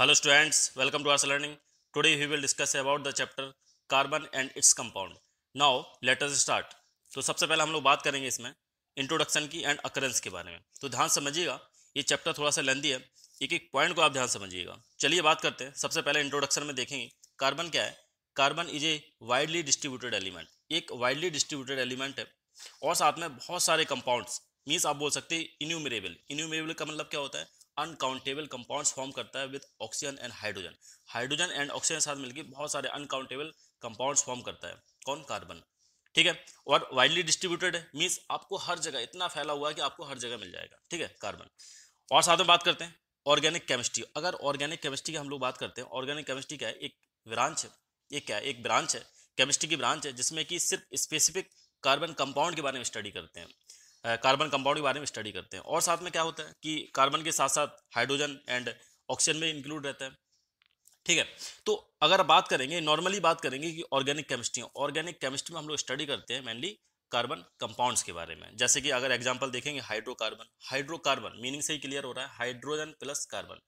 hello students welcome to our learning today we will discuss about the chapter carbon and its compound now let us start तो सबसे पहले हम लोग बात करेंगे इसमें इंट्रोडक्शन की एंड अकरेंस के बारे में तो ध्यान समझिएगा ये चैप्टर थोड़ा सा लेंदी है एक एक पॉइंट को आप ध्यान समझिएगा चलिए बात करते हैं सबसे पहले इंट्रोडक्शन में देखेंगे कार्बन क्या है carbon is a widely distributed element एक वाइडली डिस्ट्रीब्यूटेड एलिमेंट है और साथ में बहुत सारे कंपाउंड्स मीन्स आप बोल सकते हैं इन्यूमरेबल इन्यूमरेबल का मतलब क्या होता है अनकाउंटेबल कंपाउंड्स फॉर्म करता है with oxygen and hydrogen hydrogen and oxygen साथ मिलकर बहुत सारे अनकाउंटेबल कंपाउंड्स फॉर्म करता है कौन कार्बन ठीक है और वाइडली डिस्ट्रीब्यूटेड है मीन्स आपको हर जगह इतना फैला हुआ है कि आपको हर जगह मिल जाएगा ठीक है कार्बन और साथ में बात करते हैं ऑर्गेनिक केमिस्ट्री अगर ऑर्गेनिक केमिस्ट्री की हम लोग बात करते हैं ऑर्गेनिक केमिस्ट्री क्या है एक ब्रांच है ये क्या है एक ब्रांच है केमिस्ट्री की ब्रांच है जिसमें कि सिर्फ स्पेसिफिक कार्बन कंपाउंड के बारे में स्टडी करते हैं कार्बन कंपाउंड के बारे में स्टडी करते हैं और साथ में क्या होता है कि कार्बन के साथ साथ हाइड्रोजन एंड ऑक्सीजन में इंक्लूड रहता है ठीक है तो अगर बात करेंगे नॉर्मली बात करेंगे कि ऑर्गेनिक केमिस्ट्री ऑर्गेनिक केमिस्ट्री में हम लोग स्टडी करते हैं मेनली कार्बन कंपाउंड्स के बारे में जैसे कि अगर एग्जाम्पल देखेंगे हाइड्रोकार्बन हाइड्रोकार्बन मीनिंग से ही क्लियर हो रहा है हाइड्रोजन प्लस कार्बन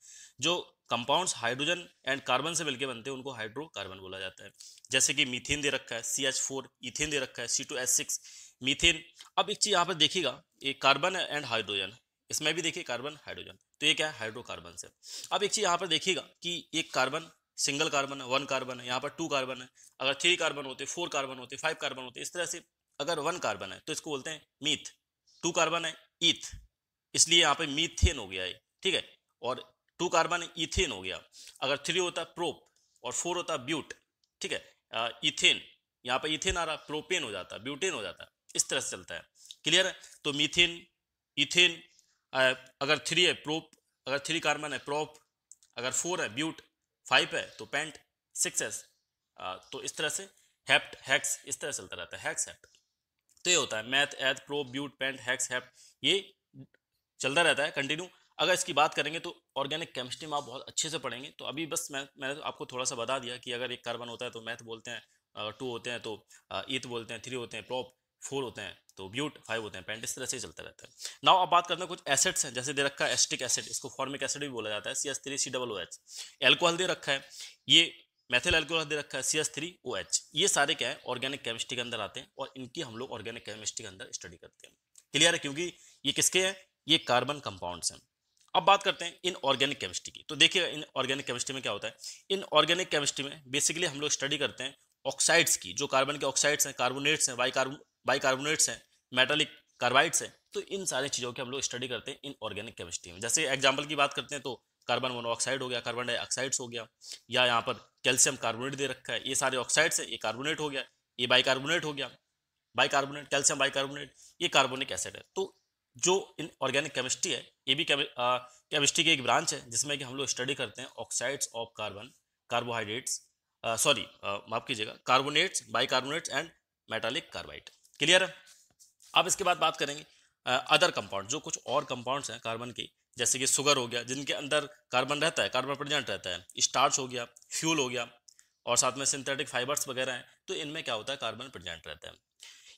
जो कंपाउंड्स हाइड्रोजन एंड कार्बन से मिलकर बनते हैं उनको हाइड्रोकार्बन बोला जाता है जैसे कि मीथेन दे रखा है सी एच फोर इथेन दे रखा है C two H six methane अब एक चीज यहाँ पर देखिएगा ये कार्बन एंड हाइड्रोजन इसमें भी देखिए कार्बन हाइड्रोजन तो ये क्या है हाइड्रोकार्बन से अब एक चीज यहाँ पर देखिएगा कि एक कार्बन सिंगल कार्बन है वन कार्बन है यहाँ पर टू कार्बन है अगर थ्री कार्बन होते फोर कार्बन होते फाइव कार्बन होते इस तरह से अगर वन कार्बन है तो इसको बोलते हैं मीथ टू कार्बन है ईथ इसलिए यहाँ पे मीथेन हो गया है ठीक है और टू कार्बन इथेन हो गया अगर थ्री होता प्रोप और फोर होता ब्यूट ठीक है इथेन यहाँ पर इथेन आ रहा प्रोपेन हो जाता ब्यूटेन हो जाता इस तरह से चलता है क्लियर है तो मीथिन इथिन अगर थ्री है प्रोप अगर थ्री कार्बन है प्रोप अगर फोर है ब्यूट फाइव है तो पेंट सिक्स है तो इस तरह से हेप्ट हैक्स इस तरह चलता रहता है हैक्स हेप्ट तो ये होता है meth eth prop but pent hex hept ये चलता रहता है कंटिन्यू अगर इसकी बात करेंगे तो ऑर्गेनिक केमिस्ट्री में आप बहुत अच्छे से पढ़ेंगे तो अभी बस मैं मैंने तो आपको थोड़ा सा बता दिया कि अगर एक कार्बन होता है तो मैथ बोलते हैं टू होते हैं तो ईथ बोलते हैं थ्री होते हैं प्रॉप फोर होते हैं तो ब्यूट फाइव होते हैं पेंट इस तरह से चलता रहता है नाउ अब बात करते हैं कुछ एसिड्स हैं जैसे दे रखा है एस्टिक एसिड इसको फॉर्मिक एसिड भी बोला जाता है C S three C double O H alcohol दे रखा है ये मैथिल एल्कोहल दे रखा है C S three O H ये सारे क्या है ऑर्गेनिक केमिस्ट्री के अंदर आते हैं और इनकी हम लोग ऑर्गेनिक केमिस्ट्री के अंदर स्टडी करते हैं क्लियर है क्योंकि ये किसके हैं ये कार्बन कंपाउंड्स हैं अब बात करते हैं इन ऑर्गेनिक केमिस्ट्री की तो देखिए इन ऑर्गेनिक केमिस्ट्री में क्या होता है इन ऑर्गेनिक केमिस्ट्री में बेसिकली हम लोग स्टडी करते हैं ऑक्साइड्स की जो कार्बन के ऑक्साइड्स हैं कार्बोनेट्स हैं वाई कार्बन बाइकार्बोनेट्स हैं मेटालिक कार्बाइड्स हैं तो इन सारी चीज़ों की हम लोग स्टडी करते हैं इन ऑर्गेनिक केमिस्ट्री में जैसे एग्जाम्पल की बात करते हैं तो कार्बन मोनोऑक्साइड हो गया कार्बन डाइऑक्साइड्स हो गया या यहाँ पर कैल्शियम कार्बोनेट दे रखा है ये सारे ऑक्साइड्स हैं ये कार्बोनेट हो गया ये बाइकार्बोनेट हो गया बाइकार्बोनेट कैल्शियम बाइकार्बोनेट ये कार्बोनिक एसिड है तो जो इन ऑर्गेनिक केमिस्ट्री है ये भी केमिस्ट्री की एक ब्रांच है जिसमें कि हम लोग स्टडी करते हैं oxides of carbon carbohydrates sorry माफ कीजिएगा carbonates bicarbonates and metallic carbide clear है अब इसके बाद बात करेंगे अदर कंपाउंड जो कुछ और कंपाउंड्स हैं कार्बन के जैसे कि सुगर हो गया जिनके अंदर कार्बन रहता है कार्बन प्रजेंट रहता है स्टार्च हो गया फ्यूल हो गया और साथ में सिंथेटिक फाइबर्स वगैरह हैं तो इनमें क्या होता है कार्बन प्रजेंट रहता है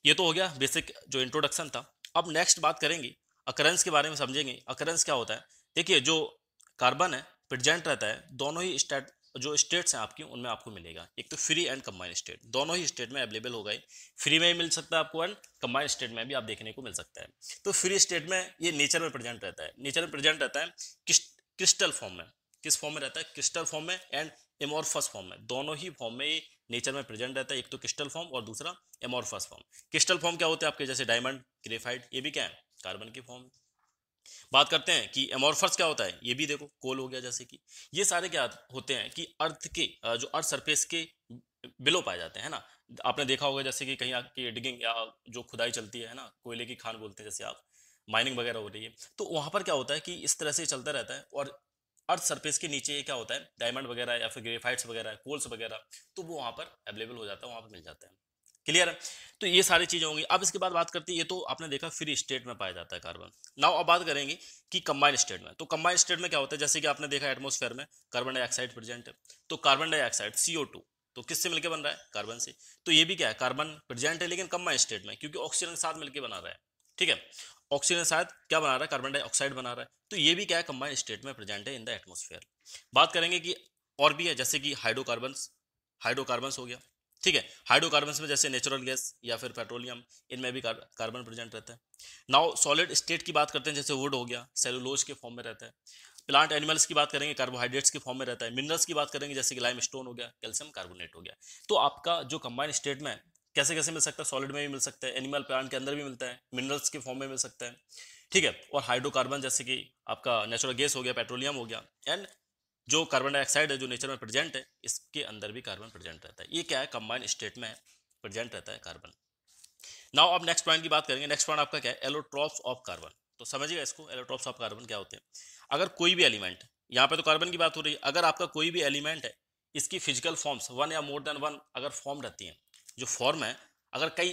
ये तो हो गया बेसिक जो इंट्रोडक्शन था अब नेक्स्ट बात करेंगे अकरेंस के बारे में समझेंगे अकरेंस क्या होता है देखिए जो कार्बन है प्रजेंट रहता है दोनों ही स्टेट जो स्टेट्स हैं आपकी उनमें आपको मिलेगा एक तो फ्री एंड कम्बाइंड स्टेट दोनों ही स्टेट में अवेलेबल होगा फ्री में भी मिल सकता है आपको एंड कम्बाइंड स्टेट में भी आप देखने को मिल सकता है तो फ्री स्टेट में ये नेचर में प्रेजेंट रहता है नेचर में प्रेजेंट रहता है क्रिस्टल फॉर्म में किस फॉर्म में रहता है क्रिस्टल फॉर्म में एंड एमोरफस फॉर्म में दोनों ही फॉर्म में ये नेचर में प्रेजेंट रहता है एक तो क्रिस्टल फॉर्म और दूसरा एमोरफस फॉर्म क्रिस्टल फॉर्म क्या होते हैं आपके जैसे डायमंड ग्रेफाइड ये भी क्या है कार्बन की फॉर्म बात करते हैं कि एमोरफर्स क्या होता है ये भी देखो कोल हो गया जैसे कि ये सारे क्या होते हैं कि अर्थ के जो अर्थ सरफेस के बिलो पाए जाते हैं ना आपने देखा होगा जैसे कि कहीं आपकी डिगिंग या जो खुदाई चलती है ना कोयले की खान बोलते हैं जैसे आप माइनिंग वगैरह हो रही है तो वहाँ पर क्या होता है कि इस तरह से चलता रहता है और अर्थ सरफेस के नीचे क्या होता है डायमंड वगैरह या फिर ग्रेफाइट्स वगैरह कोल्स वगैरह तो वो वहाँ पर अवेलेबल हो जाता है वहाँ पर मिल जाता है क्लियर है तो ये सारी चीज़ें होंगी अब इसके बाद बात करते हैं ये तो आपने देखा फ्री स्टेट में पाया जाता है कार्बन नाउ अब बात करेंगे कि कंबाइन स्टेट में तो कंबाइन स्टेट में क्या होता है जैसे कि आपने देखा एटमोसफेयर में कार्बन डाइऑक्साइड प्रेजेंट है तो कार्बन डाइऑक्साइड सीओ टू तो किससे मिलकर बन रहा है कार्बन से तो ये भी क्या है कार्बन प्रेजेंट है लेकिन कंबाइन स्टेट में क्योंकि ऑक्सीजन साथ मिलकर बना रहा है ठीक है ऑक्सीजन साथ क्या बना रहा है कार्बन डाइऑक्साइड बना रहा है तो ये भी क्या है कंबाइन स्टेट में प्रेजेंट है इन द एटमोसफेयर बात करेंगे कि और भी है जैसे कि हाइड्रोकार्बन हाइड्रोकार्बन हो गया ठीक है हाइड्रोकार्बन में जैसे नेचुरल गैस या फिर पेट्रोलियम इनमें भी कार्बन प्रेजेंट रहता है नाउ सॉलिड स्टेट की बात करते हैं जैसे वुड हो गया सेलुलोज के फॉर्म में रहता है प्लांट एनिमल्स की बात करेंगे कार्बोहाइड्रेट्स के फॉर्म में रहता है मिनरल्स की बात करेंगे जैसे कि लाइम स्टोन हो गया कैल्शियम कार्बोनेट हो गया तो आपका जो कंबाइंड स्टेट में कैसे कैसे मिल सकता है सॉलिड में भी मिल सकता है एनिमल प्लांट के अंदर भी मिलता है मिनरल्स के फॉर्म में मिल सकता है ठीक है और हाइड्रोकार्बन जैसे कि आपका नेचुरल गैस हो गया पेट्रोलियम हो गया एंड जो कार्बन डाइऑक्साइड है जो नेचर में प्रेजेंट है इसके अंदर भी कार्बन प्रेजेंट रहता है ये क्या है कंबाइंड स्टेट में प्रेजेंट रहता है कार्बन नाउ अब नेक्स्ट पॉइंट की बात करेंगे नेक्स्ट पॉइंट आपका क्या है एलोट्रॉप्स ऑफ कार्बन तो समझिएगा इसको एलोट्रॉप्स ऑफ कार्बन क्या होते हैं अगर कोई भी एलिमेंट यहाँ पे तो कार्बन की बात हो रही है अगर आपका कोई भी एलिमेंट है इसकी फिजिकल फॉर्म्स वन या मोर देन वन अगर फॉर्म रहती हैं जो फॉर्म है अगर कई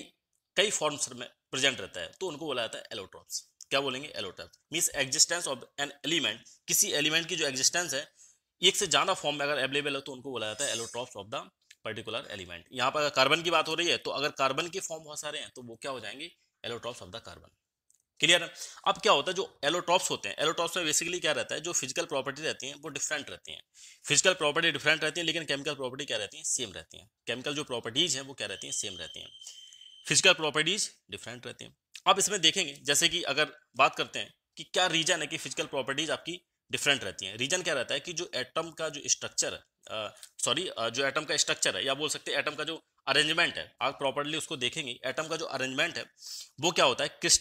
कई फॉर्म्स में प्रेजेंट रहता है तो उनको बोला जाता है एलोट्रॉप्स क्या बोलेंगे allotropes means existence of an element किसी एलिमेंट की जो एग्जिस्टेंस है एक से ज़्यादा फॉर्म में अगर अवेलेबल है तो उनको बोला जाता है allotropes of the particular element यहाँ पर अगर कार्बन की बात हो रही है तो अगर कार्बन के फॉर्म बहुत सारे हैं तो वो क्या हो जाएंगे allotropes of the carbon clear है अब क्या होता है जो एलोट्रॉप्स होते हैं एलोट्रॉप्स में बेसिकली क्या रहता है जो फिजिकल प्रॉपर्टी रहती है वो डिफरेंट रहती हैं फिजिकल प्रॉपर्टी डिफरेंट रहती है लेकिन केमिकल प्रॉपर्टी क्या रहती है सेम रहती है केमिकल जो प्रॉपर्टीज हैं वो क्या रहती हैं सेम रहती हैं फिजिकल प्रॉपर्टीज डिफरेंट रहती हैं अब इसमें देखेंगे जैसे कि अगर बात करते हैं कि क्या रीजन है कि फिजिकल प्रॉपर्टीज आपकी डिफरेंट रहती हैं रीजन क्या रहता है कि जो एटम का जो स्ट्रक्चर सॉरी जो एटम का स्ट्रक्चर है या बोल सकते हैं एटम का जो अरेंजमेंट है आप प्रॉपरली उसको देखेंगे एटम का जो अरेंजमेंट है वो क्या होता है किस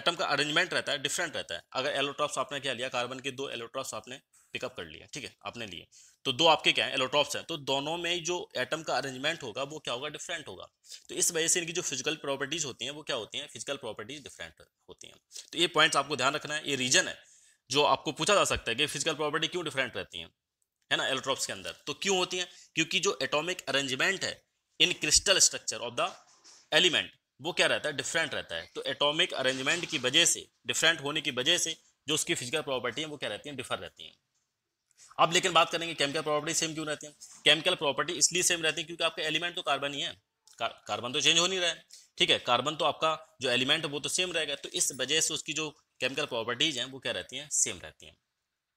एटम का अरेंजमेंट रहता है डिफरेंट रहता है अगर एलोट्रॉप्स आपने क्या लिया कार्बन के दो एलोट्रॉप्स आपने पिकअप कर लिया ठीक है आपने लिए तो दो आपके क्या है एलोट्रॉप्स हैं तो दोनों में जो एटम का अरेंजमेंट होगा वो क्या होगा डिफरेंट होगा तो इस वजह से इनकी जो फिजिकल प्रॉपर्टीज होती हैं वो क्या होती हैं फिजिकल प्रॉपर्टीज डिफरेंट होती हैं तो ये पॉइंट्स आपको ध्यान रखना है ये रीजन है जो आपको पूछा जा सकता है कि फिजिकल प्रॉपर्टी क्यों डिफरेंट रहती हैं है ना एलोट्रॉप्स के अंदर तो क्यों होती हैं क्योंकि जो एटॉमिक अरेंजमेंट है in crystal structure of the element वो क्या रहता है डिफरेंट रहता है तो एटॉमिक अरेंजमेंट की वजह से डिफरेंट होने की वजह से जो उसकी फिजिकल प्रॉपर्टी है वो क्या रहती है डिफर रहती हैं अब लेकिन बात करेंगे केमिकल प्रॉपर्टी सेम क्यों रहती है केमिकल प्रॉपर्टी इसलिए सेम रहती है क्योंकि आपका एलिमेंट तो कार्बन ही है कार्बन तो चेंज हो नहीं रहा है ठीक है कार्बन तो आपका जो एलिमेंट है वो तो सेम रहेगा तो इस वजह से उसकी जो केमिकल प्रॉपर्टीज हैं वो क्या रहती हैं सेम रहती हैं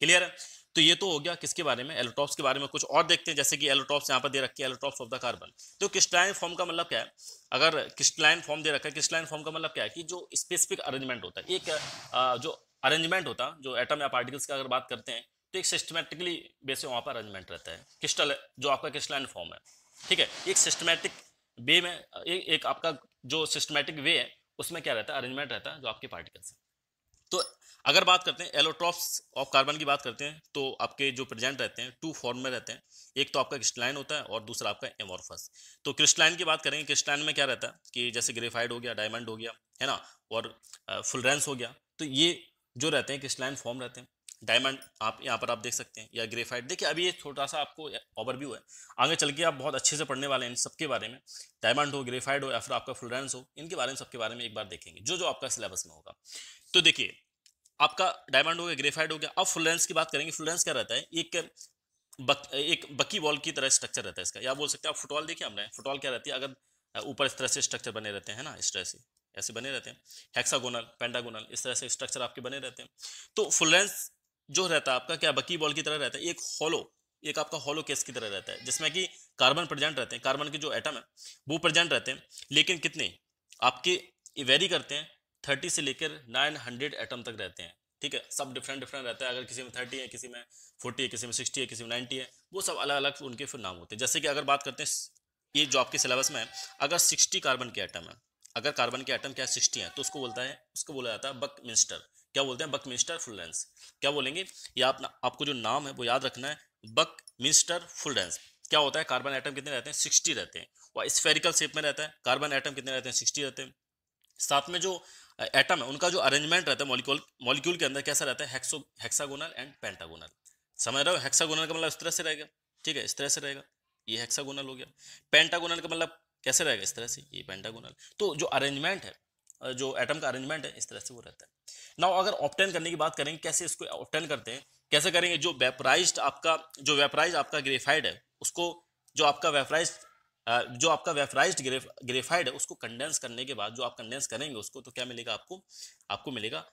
क्लियर है तो ये तो हो गया किसके बारे में एलोटॉप्स के बारे में कुछ और देखते हैं जैसे कि एलोटॉप्स यहाँ पर दे रखी है एलोटॉप्स ऑफ द कार्बन तो क्रिस्टलाइन फॉर्म का मतलब क्या है अगर क्रिस्टलाइन फॉर्म दे रखा है क्रिस्टलाइन फॉर्म का मतलब क्या है कि जो स्पेसिफिक अरेंजमेंट होता है एक जो अरेंजमेंट होता है जो एटम या पार्टिकल्स का अगर बात करते हैं तो एक सिस्टमेटिकली बेस वहाँ पर अरेंजमेंट रहता है क्रिस्टल जो आपका क्रिस्टलाइन फॉर्म है ठीक है एक सिस्टमेटिक वे में एक आपका जो सिस्टमेटिक वे है उसमें क्या रहता है अरेंजमेंट रहता है जो आपके पार्टिकल्स है अगर बात करते हैं एलोट्रॉप्स ऑफ कार्बन की बात करते हैं तो आपके जो प्रेजेंट रहते हैं टू फॉर्म में रहते हैं एक तो आपका क्रिस्टलाइन होता है और दूसरा आपका एमोरफस तो क्रिस्टलाइन की बात करेंगे क्रिस्टलाइन में क्या रहता है कि जैसे ग्रेफाइड हो गया डायमंड हो गया है ना और फुलरेंस हो गया तो ये जो रहते हैं क्रिस्टलाइन फॉर्म रहते हैं डायमंड आप यहाँ पर आप देख सकते हैं या ग्रेफाइड देखिए अभी ये छोटा सा आपको ओवरव्यू है आगे चल के आप बहुत अच्छे से पढ़ने वाले हैं इन सबके बारे में डायमंड हो ग्रेफाइड हो या फिर आपका फुलरेंस हो इनके बारे में सबके बारे में एक बार देखेंगे जो जो आपका सिलेबस में होगा तो देखिए आपका डायमंड हो गया ग्रेफाइड हो गया अब फ्लोरेंस की बात करेंगे फ्लोरेंस क्या रहता है एक बक, एक बकी बॉल की तरह स्ट्रक्चर रहता है इसका या बोल सकते हैं आप फुटबॉल देखिए हमने फुटबॉल क्या रहती है अगर ऊपर इस तरह से स्ट्रक्चर बने रहते हैं ना इस तरह से ऐसे बने रहते हैं हेक्सागोनल पेंडागोनल इस तरह से स्ट्रक्चर आपके बने रहते हैं तो फ्लोरेंस जो रहता है आपका क्या बकी बॉल की तरह रहता है एक हॉलो एक आपका हॉलो केस की तरह रहता है जिसमें कि कार्बन प्रजेंट रहते हैं कार्बन के जो एटम है वो प्रजेंट रहते हैं लेकिन कितने आपके वेरी करते हैं थर्टी से लेकर नाइन हंड्रेड एटम तक रहते हैं ठीक है सब डिफरेंट डिफरेंट रहता है अगर किसी में थर्टी है किसी में फोर्टी है किसी में सिक्सटी है किसी में नाइन्टी है वो सब अलग अलग उनके फिर नाम होते हैं जैसे कि अगर बात करते हैं ये जो आपके सिलेबस में है अगर सिक्सटी कार्बन के आइटम है अगर कार्बन के आइटम क्या सिक्सटी है तो उसको बोलता है उसको बोला जाता है बक मिनिस्टर क्या बोलते हैं बक मिनिस्टर फुल फुलडेंस क्या बोलेंगे या आप आपको जो नाम है वो याद रखना है बक मिनिस्टर फुल फुलडेंस क्या होता है कार्बन आइटम कितने रहते हैं सिक्सटी रहते हैं और स्फेरिकल शेप में रहता है कार्बन आइटम कितने रहते हैं सिक्सटी रहते हैं साथ में जो एटम है उनका जो अरेंजमेंट रहता है मॉलिक्यूल मॉलिक्यूल के अंदर कैसा रहता है हेक्सो हेक्सागोनल एंड पेंटागोनल समझ रहे हो हेक्सागोनल का मतलब इस तरह से रहेगा ठीक है इस तरह से रहेगा ये हेक्सागोनल हो गया पेंटागोनल का मतलब कैसे रहेगा इस तरह से ये पेंटागोनल तो जो अरेंजमेंट है जो एटम का अरेंजमेंट है इस तरह से वो रहता है नाउ अगर ऑप्टेन करने की बात करेंगे कैसे इसको ऑप्टेन करते हैं कैसे करेंगे जो वेपराइज आपका जो वेपराइज आपका ग्रेफाइड है उसको जो आपका वेपराइज जो आपका वेफराइज ग्रेफाइड है उसको कंडेंस करने के बाद जो आप कंडेंस करेंगे उसको तो क्या मिलेगा आपको आपको मिलेगा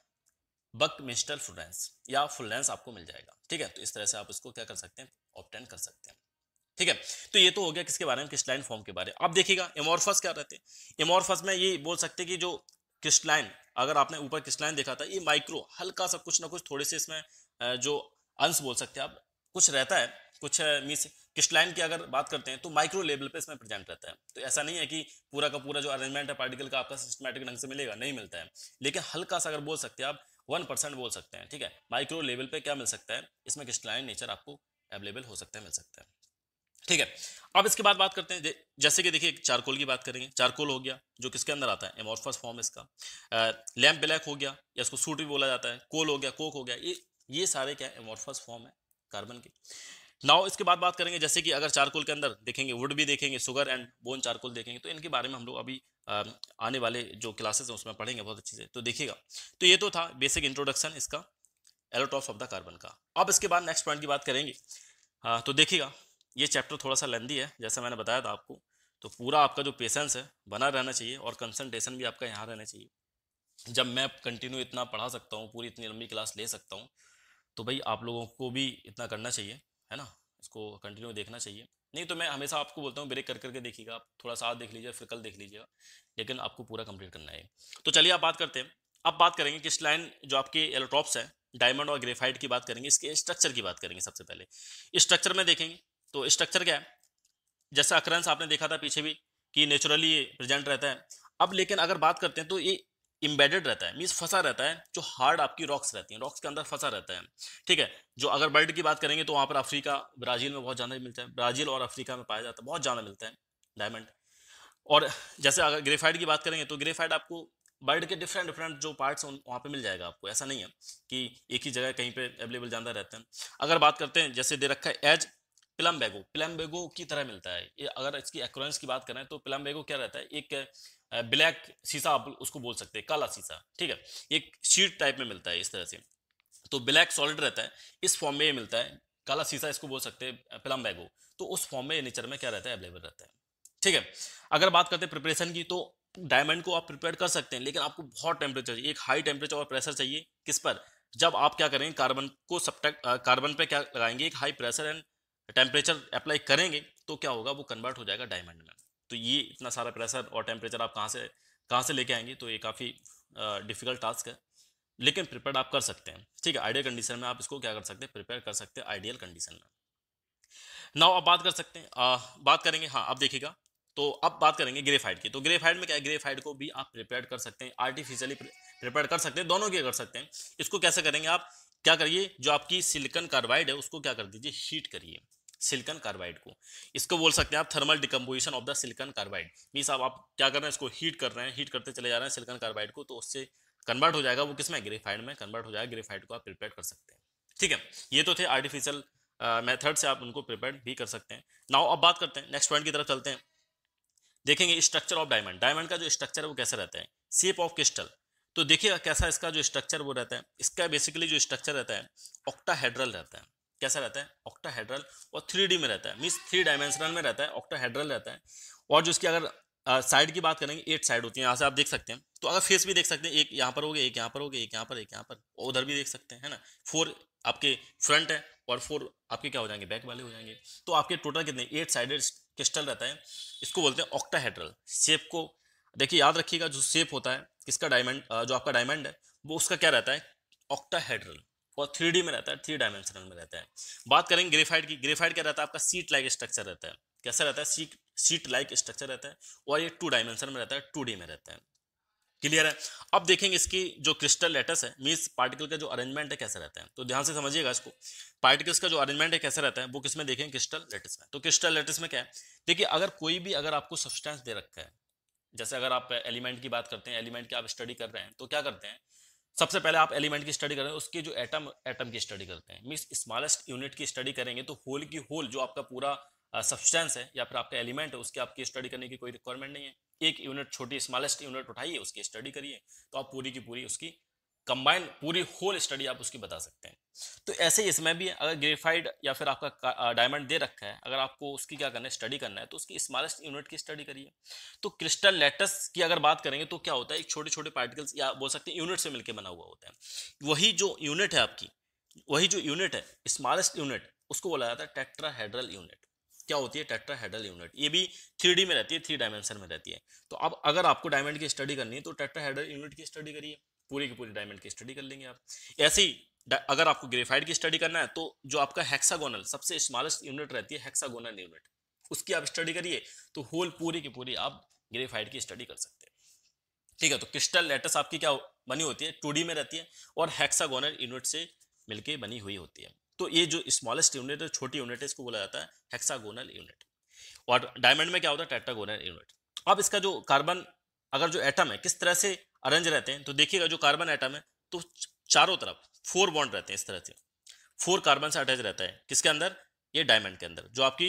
बक मिस्टल फुलेंस या फुलेंस आपको मिल जाएगा ठीक है तो इस तरह से आप इसको क्या कर सकते हैं ऑप्टेन कर सकते हैं ठीक है तो ये तो हो गया किसके बारे में क्रिस्टलाइन फॉर्म के बारे में आप देखिएगा इमोरफस क्या रहते हैं इमोरफस में ये बोल सकते हैं कि जो क्रिस्टलाइन अगर आपने ऊपर क्रिस्टलाइन देखा था ये माइक्रो हल्का सा कुछ ना कुछ थोड़े से इसमें जो अंश बोल सकते हैं आप कुछ रहता है कुछ मीन्स क्रिस्टलाइन की अगर बात करते हैं तो माइक्रो लेवल पे इसमें प्रेजेंट रहता है तो ऐसा नहीं है कि पूरा का पूरा जो अरेंजमेंट है पार्टिकल का आपका सिस्टमेटिक ढंग से मिलेगा नहीं मिलता है लेकिन हल्का सा अगर बोल सकते हैं आप वन परसेंट बोल सकते हैं ठीक है माइक्रो लेवल पे क्या मिल सकता है इसमें क्रिस्टलाइन नेचर आपको अवेलेबल हो सकता है मिल सकता है ठीक है अब इसके बाद बात करते हैं जैसे कि देखिए चारकोल की बात करेंगे चारकोल हो गया जो किसके अंदर आता है एमोर्फस फॉर्म इसका लैम्प ब्लैक हो गया या इसको सूट भी बोला जाता है कोल हो गया कोक हो गया ये ये सारे क्या एमोर्फस फॉर्म है कार्बन के नाउ इसके बाद बात करेंगे जैसे कि अगर चारकोल के अंदर देखेंगे वुड भी देखेंगे सुगर एंड बोन चारकोल देखेंगे तो इनके बारे में हम लोग अभी आने वाले जो क्लासेस हैं उसमें पढ़ेंगे बहुत अच्छे से तो देखिएगा तो ये तो था बेसिक इंट्रोडक्शन इसका एलोटॉफ ऑफ द कार्बन का अब इसके बाद नेक्स्ट पॉइंट की बात करेंगे आ, हाँ, तो देखिएगा ये चैप्टर थोड़ा सा लेंदी है जैसा मैंने बताया था आपको तो पूरा आपका जो पेशेंस है बना रहना चाहिए और कंसनट्रेशन भी आपका यहाँ रहना चाहिए जब मैं कंटिन्यू इतना पढ़ा सकता हूँ पूरी इतनी लंबी क्लास ले सकता हूँ तो भाई आप लोगों को भी इतना करना चाहिए है ना इसको कंटिन्यू देखना चाहिए नहीं तो मैं हमेशा आपको बोलता हूँ ब्रेक कर करके देखिएगा आप थोड़ा सा देख लीजिए फिर कल देख लीजिएगा लेकिन आपको पूरा कंप्लीट करना है तो चलिए आप बात करते हैं अब बात करेंगे किस लाइन जो आपके एलोट्रॉप्स हैं डायमंड और ग्रेफाइट की बात करेंगे इसके स्ट्रक्चर की बात करेंगे सबसे पहले स्ट्रक्चर में देखेंगे तो स्ट्रक्चर क्या है जैसा अक्रंस आपने देखा था पीछे भी कि नेचुरली प्रेजेंट रहता है अब लेकिन अगर बात करते हैं तो ये इम्बेडेड रहता है मीन्स फंसा रहता है जो हार्ड आपकी रॉक्स रहती हैं रॉक्स के अंदर फंसा रहता है ठीक है जो अगर बर्ड की बात करेंगे तो वहाँ पर अफ्रीका ब्राज़ील में बहुत ज़्यादा मिलता है ब्राज़ील और अफ्रीका में पाया जाता है बहुत ज़्यादा मिलता है डायमंड और जैसे अगर ग्रेफाइड की बात करेंगे तो ग्रेफाइड आपको बर्ड के डिफरेंट डिफरेंट जो पार्ट्स हैं वहाँ पर मिल जाएगा आपको ऐसा नहीं है कि एक ही जगह कहीं पर अवेलेबल ज़्यादा रहते हैं अगर बात करते हैं जैसे दे रखा है एज प्लम बैगो की तरह मिलता है ये अगर इसकी एक्रोन्स की बात करें तो प्लम क्या रहता है एक ब्लैक शीशा आप उसको बोल सकते हैं काला शीशा ठीक है एक शीट टाइप में मिलता है इस तरह से तो ब्लैक सॉलिड रहता है इस फॉर्म में ये मिलता है काला शीशा इसको बोल सकते हैं प्लम बैगो तो उस फॉर्म में नेचर में क्या रहता है अवेलेबल रहता है ठीक है अगर बात करते हैं प्रिपरेशन की तो डायमंड को आप प्रिपेयर कर सकते हैं लेकिन आपको बहुत टेम्परेचर चाहिए एक हाई टेम्परेचर और प्रेशर चाहिए किस पर जब आप क्या करेंगे कार्बन को सब्टेक्ट कार्बन पर क्या लगाएंगे एक high pressure and temperature apply करेंगे तो क्या होगा वो कन्वर्ट हो जाएगा डायमंड में तो ये इतना सारा प्रेशर और टेम्परेचर आप कहाँ से कहाँ से लेके आएंगे तो ये काफ़ी डिफ़िकल्ट टास्क है लेकिन प्रिपेयर आप कर सकते हैं ठीक है आइडियल कंडीशन में आप इसको क्या कर सकते हैं प्रिपेयर कर सकते हैं आइडियल कंडीशन में नाउ अब बात कर सकते हैं आ, बात करेंगे हाँ अब देखिएगा तो अब बात करेंगे ग्रेफाइड की तो ग्रेफाइड में क्या है ग्रेफाइड को भी आप प्रिपेयर कर सकते हैं आर्टिफिशियली प्रिपेयर कर सकते हैं दोनों के कर सकते हैं इसको कैसे करेंगे आप क्या करिए जो आपकी सिलिकन कार्बाइड है उसको क्या कर दीजिए हीट करिए सिलिकन कार्बाइड को इसको बोल सकते हैं आप thermal decomposition of the silicon carbide मीस आप, आप क्या कर रहे हैं इसको हीट कर रहे हैं हीट करते चले जा रहे हैं सिलिकन कार्बाइड को तो उससे कन्वर्ट हो जाएगा वो किस में ग्रेफाइड में कन्वर्ट हो जाएगा ग्रेफाइड को आप प्रिपेयर कर सकते हैं ठीक है ये तो थे आर्टिफिशियल मेथड से आप उनको प्रिपेयर भी कर सकते हैं नाउ अब बात करते हैं नेक्स्ट पॉइंट की तरफ चलते हैं देखेंगे स्ट्रक्चर ऑफ डायमंड डायमंड का जो स्ट्रक्चर है वो कैसा रहता है शेप ऑफ क्रिस्टल तो देखिएगा कैसा इसका जो स्ट्रक्चर वो रहता है इसका बेसिकली जो स्ट्रक्चर रहता है ऑक्टाहेड्रल रहता है कैसा रहता है ऑक्टाहेड्रल और थ्री में रहता है मीन्स थ्री डायमेंशनल में रहता है ऑक्टाहेड्रल रहता है और जो इसकी अगर साइड की बात करेंगे एट साइड होती है यहाँ से आप देख सकते हैं तो अगर फेस भी देख सकते हैं एक यहाँ पर हो गया एक यहाँ पर हो गया एक यहाँ पर एक यहाँ पर उधर भी देख सकते हैं है ना फोर आपके फ्रंट है और फोर आपके क्या हो जाएंगे बैक वाले हो जाएंगे तो आपके टोटल कितने एट साइडेड क्रिस्टल रहता है इसको बोलते हैं ऑक्टाहेड्रल शेप को देखिए याद रखिएगा जो शेप होता है किसका डायमंड जो आपका डायमंड है वो उसका क्या रहता है ऑक्टाहेड्रल और थ्री में रहता है थ्री डायमेंशनल में रहता है बात करेंगे ग्रेफाइड की ग्रेफाइड क्या रहता है आपका सीट लाइक स्ट्रक्चर रहता है कैसा रहता है सीट सीट लाइक स्ट्रक्चर रहता है और ये टू डायमेंशन में रहता है टू में रहता है क्लियर है अब देखेंगे इसकी जो क्रिस्टल लेटस है मीन्स पार्टिकल का जो अरेंजमेंट है कैसा रहता है तो ध्यान से समझिएगा इसको पार्टिकल्स का जो अरेंजमेंट है कैसा रहता है वो किसमें देखेंगे क्रिस्टल लेटस में तो क्रिस्टल लेटस में क्या है देखिए अगर कोई भी अगर आपको सब्सटेंस दे रखा है जैसे अगर आप एलिमेंट की बात करते हैं एलिमेंट की आप स्टडी कर रहे हैं तो क्या करते हैं सबसे पहले आप एलिमेंट की स्टडी करें उसके जो एटम एटम की स्टडी करते हैं मीन्स स्मॉलेस्ट यूनिट की स्टडी करेंगे तो होल की होल जो आपका पूरा सब्सटेंस है या फिर आपका एलिमेंट है उसकी आपकी स्टडी करने की कोई रिक्वायरमेंट नहीं है एक यूनिट छोटी स्मॉलेस्ट यूनिट उठाइए उसकी स्टडी करिए तो आप पूरी की पूरी उसकी कंबाइंड पूरी होल स्टडी आप उसकी बता सकते हैं तो ऐसे ही इसमें भी अगर ग्रेफाइड या फिर आपका डायमंड दे रखा है अगर आपको उसकी क्या करना है स्टडी करना है तो उसकी स्मॉलेस्ट यूनिट की स्टडी करिए तो क्रिस्टल लेटस की अगर बात करेंगे तो क्या होता है एक छोटे छोटे पार्टिकल्स या बोल सकते हैं यूनिट से मिलकर बना हुआ होता है वही जो यूनिट है आपकी वही जो यूनिट है स्मॉलेस्ट यूनिट उसको बोला जाता है हेड्रल यूनिट क्या होती है टेट्राहेड्रल यूनिट ये भी थ्री में रहती है थ्री डायमेंशन में रहती है तो अब अगर आपको डायमंड की स्टडी करनी है तो टेट्राहेड्रल यूनिट की स्टडी करिए पूरी की पूरी डायमंड की स्टडी कर लेंगे आप ऐसे ही अगर आपको ग्रेफाइड की स्टडी करना है तो जो आपका हेक्सागोनल सबसे स्मॉलेस्ट यूनिट रहती है हेक्सागोनल यूनिट उसकी आप स्टडी करिए तो होल पूरी की पूरी आप ग्रेफाइड की स्टडी कर सकते हैं ठीक है तो क्रिस्टल लेटस आपकी क्या बनी होती है टू में रहती है और हेक्सागोनल यूनिट से मिलकर बनी हुई होती है तो ये जो स्मॉलेस्ट यूनिट है छोटी यूनिट है इसको बोला जाता है हेक्सागोनल यूनिट और डायमंड में क्या होता है टेटागोनल यूनिट अब इसका जो कार्बन अगर जो एटम है किस तरह से अरेंज रहते हैं तो देखिएगा जो कार्बन आइटम है तो चारों तरफ फोर बॉन्ड रहते हैं इस तरह से फोर कार्बन से अटैच रहता है किसके अंदर ये डायमंड के अंदर जो आपकी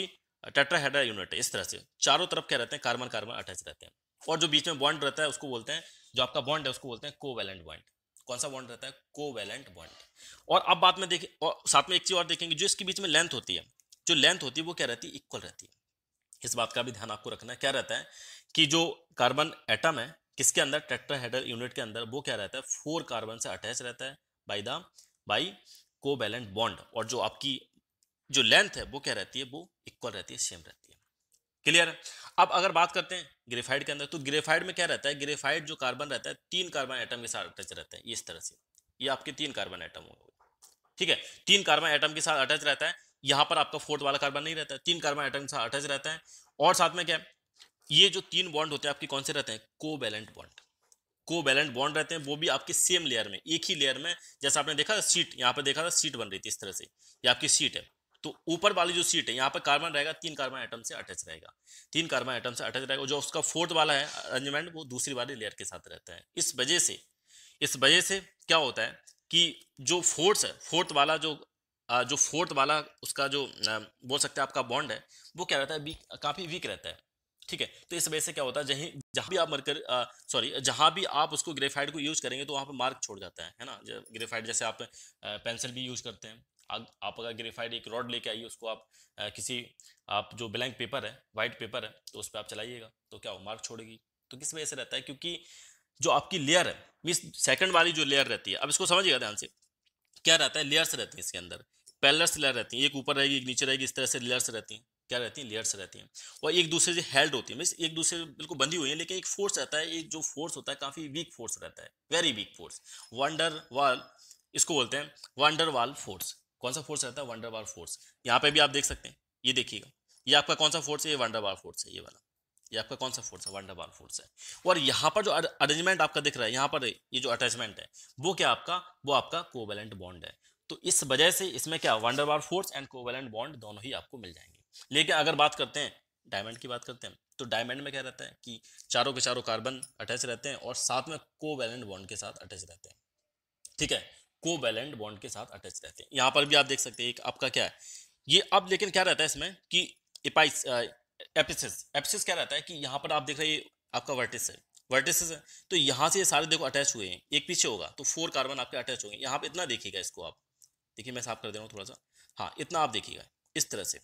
टेट्राहेड्रा यूनिट है इस तरह से चारों तरफ क्या रहते हैं कार्बन कार्बन अटैच रहते हैं और जो बीच में बॉन्ड रहता है उसको बोलते हैं जो आपका बॉन्ड है उसको बोलते हैं कोवेलेंट बॉन्ड कौन सा बॉन्ड रहता है कोवेलेंट बॉन्ड और अब बात में देखिए और साथ में एक चीज़ और देखेंगे जो इसके बीच में लेंथ होती है जो लेंथ होती है वो क्या रहती है इक्वल रहती है इस बात का भी ध्यान आपको रखना है क्या रहता है कि जो कार्बन एटम है किसके अंदर ट्रैक्टर हेडर यूनिट के अंदर वो क्या रहता है फोर कार्बन से अटैच रहता है बाई द बाई को बैलेंट बॉन्ड और जो आपकी जो लेंथ है वो क्या रहती है वो इक्वल रहती है सेम रहती है क्लियर अब अगर बात करते हैं ग्रेफाइड के अंदर तो ग्रेफाइड में क्या रहता है ग्रेफाइड जो कार्बन रहता है तीन कार्बन आइटम के साथ अटैच रहता है इस तरह से ये आपके तीन कार्बन आइटम हो ठीक है तीन कार्बन आइटम के साथ अटैच रहता है यहाँ पर आपका फोर्थ वाला कार्बन नहीं रहता है तीन कार्बन आइटम के साथ अटैच रहता है और साथ में क्या है ये जो तीन बॉन्ड होते हैं आपके कौन से रहते हैं कोवेलेंट बॉन्ड कोवेलेंट बॉन्ड रहते हैं वो भी आपके सेम लेयर में एक ही लेयर में जैसा आपने देखा सीट यहाँ पर देखा था सीट बन रही थी इस तरह से ये आपकी सीट है तो ऊपर वाली जो सीट है यहाँ पर कार्बन रहेगा तीन कार्बन आइटम से अटैच रहेगा तीन कार्बन आइटम से अटैच रहेगा जो उसका फोर्थ वाला है अरेंजमेंट वो दूसरी वाली लेयर के साथ रहता है इस वजह से इस वजह से क्या होता है कि जो फोर्थ है फोर्थ वाला जो जो फोर्थ वाला उसका जो बोल सकते हैं आपका बॉन्ड है वो क्या रहता है वीक काफ़ी वीक रहता है ठीक है तो इस वजह से क्या होता है जहां भी आप मरकर सॉरी जहां भी आप उसको ग्रेफाइड को यूज़ करेंगे तो वहां पर मार्क छोड़ जाता है है ना ग्रेफाइड जैसे आप पेंसिल भी यूज़ करते हैं आप अगर ग्रेफाइड एक रॉड लेके आइए उसको आप आ, किसी आप जो ब्लैंक पेपर है वाइट पेपर है तो उस पर आप चलाइएगा तो क्या हो मार्क छोड़ेगी तो किस वजह से रहता है क्योंकि जो आपकी लेयर है मीन सेकंड वाली जो लेयर रहती है अब इसको समझिएगा ध्यान से क्या रहता है लेयर्स रहती है इसके अंदर पैलर्स लेयर रहती है एक ऊपर रहेगी एक नीचे रहेगी इस तरह से लेयर्स रहती हैं क्या रहती हैं लेयर्स रहती हैं और एक दूसरे से हेल्ड होती है मीन एक दूसरे से बिल्कुल बंधी हुई है लेकिन एक फोर्स रहता है एक जो फोर्स होता है काफ़ी वीक फोर्स रहता है वेरी वीक फोर्स वंडर वाल इसको बोलते हैं वंडर वाल फोर्स कौन सा फोर्स रहता है वंडर वाल फोर्स यहाँ पे भी आप देख सकते हैं ये देखिएगा ये आपका कौन सा फोर्स है ये वंडर वाल फोर्स है ये वाला ये आपका कौन सा फोर्स है वंडर वाल फोर्स है और यहाँ पर जो अरेंजमेंट आपका दिख रहा है यहाँ पर ये जो अटैचमेंट है वो क्या आपका वो आपका कोवेलेंट बॉन्ड है तो इस वजह से इसमें क्या वंडर वाल फोर्स एंड कोवेलेंट बॉन्ड दोनों ही आपको मिल जाएंगे लेकिन अगर बात करते हैं डायमंड की बात करते हैं तो डायमंड में क्या रहता है कि चारों के चारों कार्बन अटैच रहते हैं और साथ में बैलेंट बॉन्ड के साथ अटैच रहते हैं ठीक है बैलेंट बॉन्ड के साथ अटैच रहते हैं यहाँ पर भी आप देख सकते हैं एक आपका क्या है ये अब लेकिन क्या रहता है इसमें कि इपाइस एपिसिस एपिसिस क्या रहता है कि यहाँ पर आप देख रहे हैं आपका वर्टिस है वर्टिस है तो यहाँ से ये सारे देखो अटैच हुए हैं एक पीछे होगा तो फोर कार्बन आपके अटैच होंगे यहाँ पर इतना देखिएगा इसको आप देखिए मैं साफ कर दे रहा हूँ थोड़ा सा हाँ इतना आप देखिएगा इस तरह से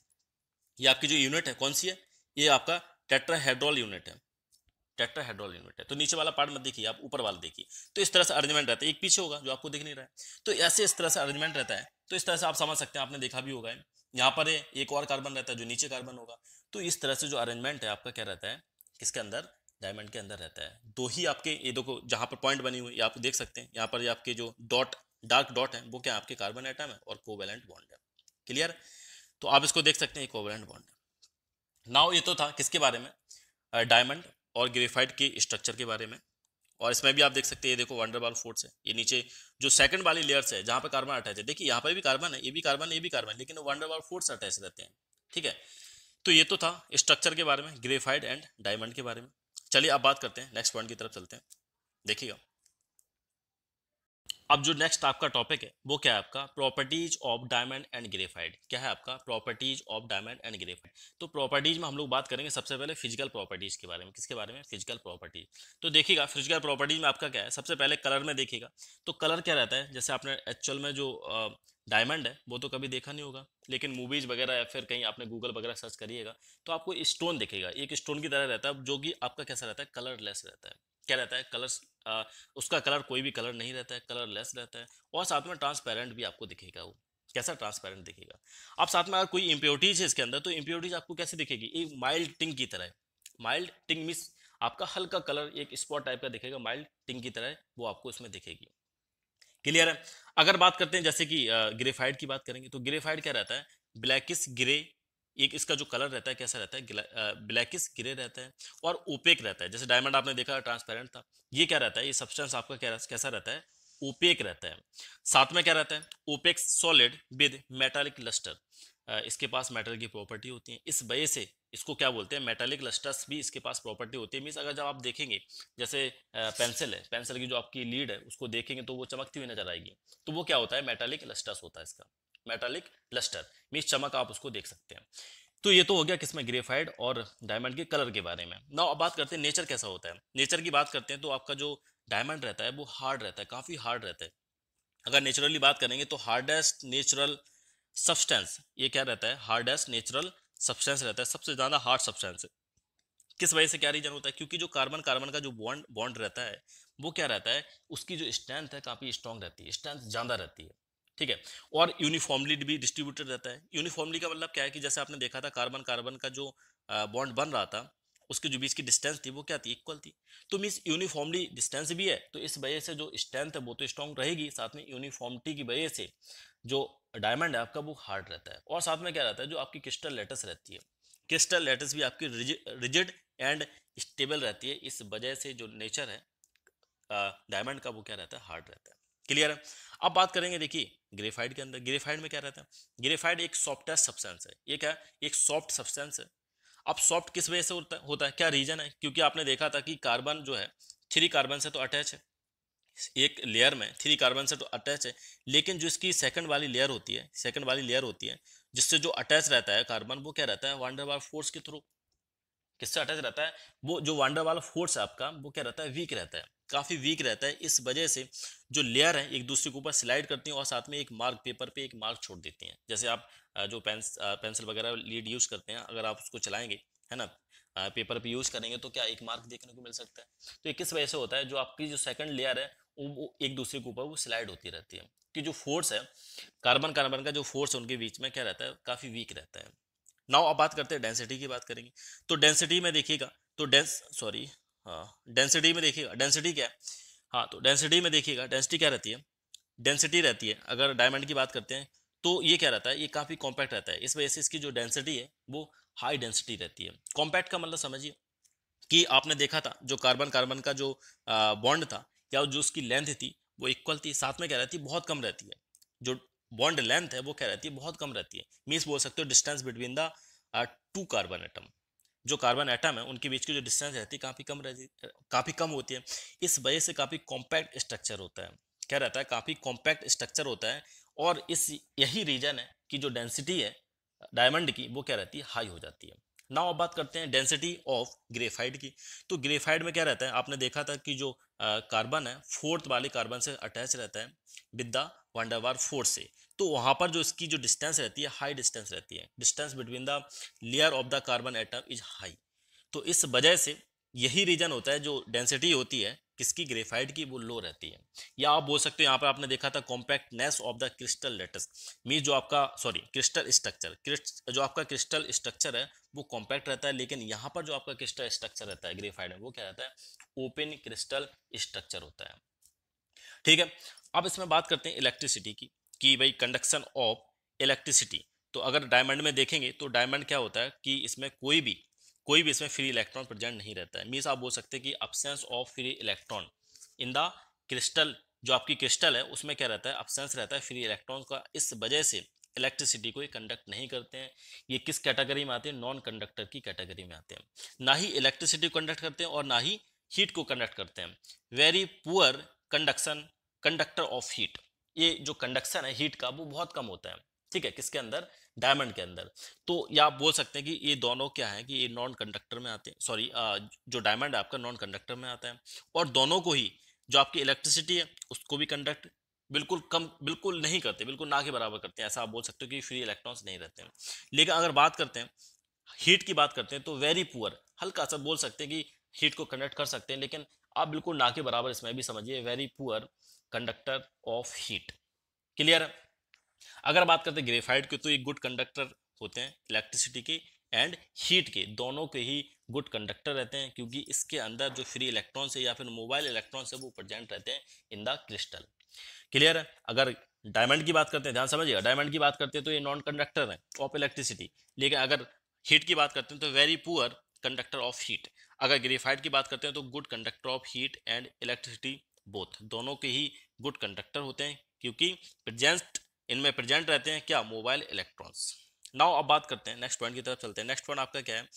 ये आपकी जो यूनिट है कौन सी है ये आपका टेट्राहेड्रॉल यूनिट है हेड्रोल यूनिट है तो नीचे वाला पार्ट मत देखिए आप ऊपर वाला देखिए तो इस तरह से अरेंजमेंट रहता है एक पीछे होगा जो आपको दिख नहीं रहा है तो ऐसे इस तरह से अरेंजमेंट रहता है तो इस तरह से आप समझ सकते हैं आपने देखा भी होगा यहाँ पर एक और कार्बन रहता है जो नीचे कार्बन होगा तो इस तरह से जो अरेंजमेंट है आपका क्या रहता है किसके अंदर डायमंड के अंदर रहता है दो ही आपके ये देखो जहाँ पर पॉइंट बनी हुई आप देख सकते हैं यहाँ पर आपके जो डॉट डार्क डॉट है वो क्या आपके कार्बन आइटम है और कोवेलेंट बॉन्ड है क्लियर तो आप इसको देख सकते हैं कोवलेंट बॉन्ड नाउ ये तो था किसके बारे में डायमंड और ग्रेफाइट के स्ट्रक्चर के बारे में और इसमें भी आप देख सकते हैं ये देखो वंडरबॉल फोर्स है ये नीचे जो सेकंड वाली लेयर्स है जहाँ पर कार्बन अटैच है देखिए यहाँ पर भी कार्बन है ये भी कार्बन ये भी कार्बन लेकिन वंडरबॉल फोर्स अटैच रहते हैं ठीक है तो ये तो था स्ट्रक्चर के बारे में ग्रेफाइड एंड डायमंड के बारे में चलिए अब बात करते हैं नेक्स्ट पॉइंट की तरफ चलते हैं देखिएगा अब जो नेक्स्ट आपका टॉपिक है वो क्या है आपका properties of diamond and graphite क्या है आपका properties of diamond and graphite तो प्रॉपर्टीज में हम लोग बात करेंगे सबसे पहले फिजिकल प्रॉपर्टीज के बारे में किसके बारे में फिजिकल प्रॉपर्टीज तो देखिएगा फिजिकल प्रॉपर्टीज में आपका क्या है सबसे पहले कलर में देखिएगा तो कलर क्या रहता है जैसे आपने एक्चुअल में जो डायमंड है वो तो कभी देखा नहीं होगा लेकिन मूवीज वगैरह या फिर कहीं आपने गूगल वगैरह सर्च करिएगा तो आपको स्टोन दिखेगा एक स्टोन की तरह रहता है जो कि आपका कैसा रहता है कलरलेस रहता है क्या रहता है कलर्स उसका कलर कोई भी कलर नहीं रहता है कलर लेस रहता है और साथ में ट्रांसपेरेंट भी आपको दिखेगा वो कैसा ट्रांसपेरेंट दिखेगा आप साथ में अगर कोई इम्प्योरिटीज है इसके अंदर तो इम्प्योरिटीज आपको कैसे दिखेगी एक माइल्ड टिंग की तरह माइल्ड टिंग मिस आपका हल्का कलर एक स्पॉट टाइप का दिखेगा माइल्ड टिंग की तरह वो आपको इसमें दिखेगी क्लियर है अगर बात करते हैं जैसे कि ग्रेफाइड की बात करेंगे तो ग्रेफाइड क्या रहता है ब्लैकिस ग्रे एक इसका जो कलर रहता है कैसा रहता है ब्लैकिस ग्रे रहता है और ओपेक रहता है जैसे डायमंड आपने देखा ट्रांसपेरेंट था ये क्या रहता है ये सब्सटेंस आपका क्या कैसा रहता है ओपेक रहता है साथ में क्या रहता है opaque solid with metallic lustre इसके पास मेटल की प्रॉपर्टी होती है इस वजह से इसको क्या बोलते हैं मेटालिक लस्टर्स भी इसके पास प्रॉपर्टी होती है मीन्स अगर जब आप देखेंगे जैसे पेंसिल है पेंसिल की जो आपकी लीड है उसको देखेंगे तो वो चमकती हुई नजर आएगी तो वो क्या होता है मेटालिक लस्टर्स होता है इसका मेटालिक क्लस्टर मीन चमक आप उसको देख सकते हैं तो ये तो हो गया किसमें ग्रेफाइड और डायमंड के कलर के बारे में ना अब बात करते हैं नेचर कैसा होता है नेचर की बात करते हैं तो आपका जो डायमंड रहता है वो हार्ड रहता है काफ़ी हार्ड रहता है अगर नेचुरली बात करेंगे तो हार्डेस्ट नेचुरल सब्सटेंस ये क्या रहता है हार्डेस्ट नेचुरल सब्सटेंस रहता है सबसे ज़्यादा हार्ड सब्सटेंस किस वजह से क्या रीजन होता है क्योंकि जो कार्बन कार्बन का जो बॉन्ड बॉन्ड रहता है वो क्या रहता है उसकी जो स्ट्रेंथ है काफ़ी स्ट्रॉन्ग रहती है स्ट्रेंथ ज़्यादा रहती है ठीक है और यूनिफॉर्मली भी डिस्ट्रीब्यूटेड रहता है यूनिफॉर्मली का मतलब क्या है कि जैसे आपने देखा था कार्बन कार्बन का जो बॉन्ड बन रहा था उसके जो बीच की डिस्टेंस थी वो क्या थी इक्वल थी तो मीन्स यूनिफॉर्मली डिस्टेंस भी है तो इस वजह से जो स्ट्रेंथ है वो तो स्ट्रॉन्ग रहेगी साथ में यूनिफॉर्मिटी की वजह से जो डायमंड है आपका वो हार्ड रहता है और साथ में क्या रहता है जो आपकी क्रिस्टल लेटस रहती है क्रिस्टल लेटस भी आपकी रिजिड एंड स्टेबल रहती है इस वजह से जो नेचर है डायमंड का वो क्या रहता है हार्ड रहता है क्लियर है अब बात करेंगे देखिए ग्रेफाइड के अंदर ग्रेफाइड में क्या रहता है ग्रेफाइड एक सॉफ्टेस्ट सब्सटेंस है ये क्या एक सॉफ्ट सब्सटेंस है अब सॉफ्ट किस वजह से होता है होता है क्या रीजन है क्योंकि आपने देखा था कि कार्बन जो है थ्री कार्बन से तो अटैच है एक लेयर में थ्री कार्बन से तो अटैच है लेकिन जो इसकी सेकंड वाली लेयर होती है सेकंड वाली लेयर होती है जिससे जो अटैच रहता है कार्बन वो क्या रहता है वांडरवाल फोर्स के थ्रू किससे अटैच रहता है वो जो वांडरवाल फोर्स है आपका वो क्या रहता है वीक रहता है काफ़ी वीक रहता है इस वजह से जो लेयर हैं एक दूसरे के ऊपर स्लाइड करती हैं और साथ में एक मार्क पेपर पे एक मार्क छोड़ देती हैं जैसे आप जो पेंस पेंसिल वगैरह लीड यूज़ करते हैं अगर आप उसको चलाएंगे है ना पेपर पे यूज़ करेंगे तो क्या एक मार्क देखने को मिल सकता है तो ये किस वजह से होता है जो आपकी जो सेकेंड लेयर है वो एक दूसरे के ऊपर वो स्लाइड होती रहती है कि जो फोर्स है कार्बन कार्बन का जो फोर्स है उनके बीच में क्या रहता है काफ़ी वीक रहता है नाव अब बात करते हैं डेंसिटी की बात करेंगे तो डेंसिटी में देखिएगा तो डेंस सॉरी डेंसिटी हाँ, में देखिएगा डेंसिटी क्या है हाँ तो डेंसिटी में देखिएगा डेंसिटी क्या रहती है डेंसिटी रहती है अगर डायमंड की बात करते हैं तो ये क्या रहता है ये काफ़ी कॉम्पैक्ट रहता है इस वजह से इसकी जो डेंसिटी है वो हाई डेंसिटी रहती है कॉम्पैक्ट का मतलब समझिए कि आपने देखा था जो कार्बन कार्बन का जो बॉन्ड था या जो उसकी लेंथ थी वो इक्वल थी साथ में क्या रहती है बहुत कम रहती है जो बॉन्ड लेंथ है वो क्या रहती है बहुत कम रहती है मीन्स बोल सकते हो distance between the two carbon atom जो कार्बन एटम है उनके बीच की जो डिस्टेंस रहती है काफ़ी कम रहती काफ़ी कम होती है इस वजह से काफ़ी कॉम्पैक्ट स्ट्रक्चर होता है क्या रहता है काफ़ी कॉम्पैक्ट स्ट्रक्चर होता है और इस यही रीजन है कि जो डेंसिटी है डायमंड की वो क्या रहती है हाई हो जाती है ना अब बात करते हैं डेंसिटी ऑफ ग्रेफाइड की तो ग्रेफाइड में क्या रहता है आपने देखा था कि जो कार्बन है फोर्थ वाले कार्बन से अटैच रहता है विद द वंडरवार फोर्स से तो वहाँ पर जो इसकी जो डिस्टेंस रहती है हाई डिस्टेंस रहती है distance between the layer of the carbon atom is high तो इस वजह से यही रीजन होता है जो डेंसिटी होती है किसकी ग्रेफाइट की वो लो रहती है या आप बोल सकते हो यहाँ पर आपने देखा था compactness of the crystal lattice mean जो आपका सॉरी क्रिस्टल स्ट्रक्चर जो आपका क्रिस्टल स्ट्रक्चर है वो कॉम्पैक्ट रहता है लेकिन यहाँ पर जो आपका क्रिस्टल स्ट्रक्चर रहता है ग्रेफाइट में वो क्या रहता है ओपन क्रिस्टल स्ट्रक्चर होता है ठीक है अब इसमें बात करते हैं इलेक्ट्रिसिटी की कि भाई कंडक्शन ऑफ इलेक्ट्रिसिटी तो अगर डायमंड में देखेंगे तो डायमंड क्या होता है कि इसमें कोई भी कोई भी इसमें फ्री इलेक्ट्रॉन प्रेजेंट नहीं रहता है मीन्स आप बोल सकते हैं कि absence of free electron in the crystal जो आपकी क्रिस्टल है उसमें क्या रहता है अपसेंस रहता है फ्री इलेक्ट्रॉन का इस वजह से इलेक्ट्रिसिटी को ये कंडक्ट नहीं करते हैं ये किस कैटेगरी में आते हैं नॉन कंडक्टर की कैटेगरी में आते हैं ना ही इलेक्ट्रिसिटी को कंडक्ट करते हैं और ना ही हीट को कंडक्ट करते हैं very poor conduction conductor of heat ये जो कंडक्शन है हीट का वो बहुत कम होता है ठीक है किसके अंदर डायमंड के अंदर तो या आप बोल सकते हैं कि ये दोनों क्या है कि ये नॉन कंडक्टर में आते हैं सॉरी जो डायमंड है आपका नॉन कंडक्टर में आता है और दोनों को ही जो आपकी इलेक्ट्रिसिटी है उसको भी कंडक्ट बिल्कुल कम बिल्कुल नहीं करते बिल्कुल ना के बराबर करते हैं ऐसा आप बोल सकते हो कि फ्री इलेक्ट्रॉन्स नहीं रहते हैं लेकिन अगर बात करते हैं हीट की बात करते हैं तो वेरी पुअर हल्का सा बोल सकते हैं कि हीट को कंडक्ट कर सकते हैं लेकिन आप बिल्कुल ना के बराबर इसमें भी समझिए very poor conductor of heat clear है अगर बात करते हैं ग्रेफाइट के तो ये गुड कंडक्टर होते हैं इलेक्ट्रिसिटी के एंड हीट के दोनों के ही गुड कंडक्टर रहते हैं क्योंकि इसके अंदर जो फ्री इलेक्ट्रॉन्स है या फिर मोबाइल इलेक्ट्रॉन्स है वो प्रजेंट रहते हैं इन द क्रिस्टल क्लियर है अगर डायमंड की बात करते हैं ध्यान समझिएगा डायमंड की बात करते हैं तो ये नॉन कंडक्टर है ऑफ इलेक्ट्रिसिटी लेकिन अगर हीट की बात करते हैं तो very poor conductor of heat अगर ग्रेफाइट की बात करते हैं तो good conductor of heat and electricity both दोनों के ही गुड कंडक्टर होते हैं क्योंकि प्रेजेंट इनमें प्रेजेंट रहते हैं क्या मोबाइल इलेक्ट्रॉन्स नाउ अब बात करते हैं नेक्स्ट पॉइंट की तरफ चलते हैं नेक्स्ट पॉइंट आपका क्या है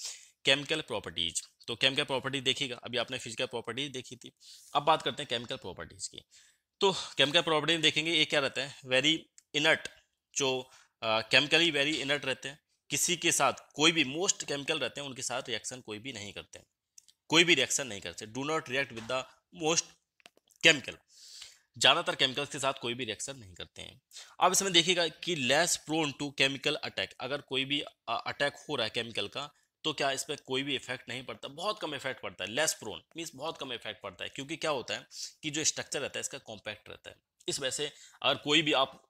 केमिकल प्रॉपर्टीज तो केमिकल प्रॉपर्टी देखिएगा अभी आपने फिजिकल प्रॉपर्टीज देखी थी अब बात करते हैं केमिकल प्रॉपर्टीज की तो केमिकल प्रॉपर्टी देखेंगे ये क्या रहता है वेरी इनर्ट जो केमिकली वेरी इनर्ट रहते हैं किसी के साथ कोई भी मोस्ट केमिकल रहते हैं उनके साथ रिएक्शन कोई भी नहीं करते कोई भी रिएक्शन नहीं करते do not react with the most chemical ज़्यादातर केमिकल्स के साथ कोई भी रिएक्शन नहीं करते हैं अब इसमें देखिएगा कि less prone to chemical attack अगर कोई भी अटैक हो रहा है केमिकल का तो क्या इस पर कोई भी इफेक्ट नहीं पड़ता बहुत कम इफेक्ट पड़ता है लेस प्रोन मीन्स बहुत कम इफेक्ट पड़ता है क्योंकि क्या होता है कि जो स्ट्रक्चर रहता है इसका कॉम्पैक्ट रहता है इस वजह से अगर कोई भी आप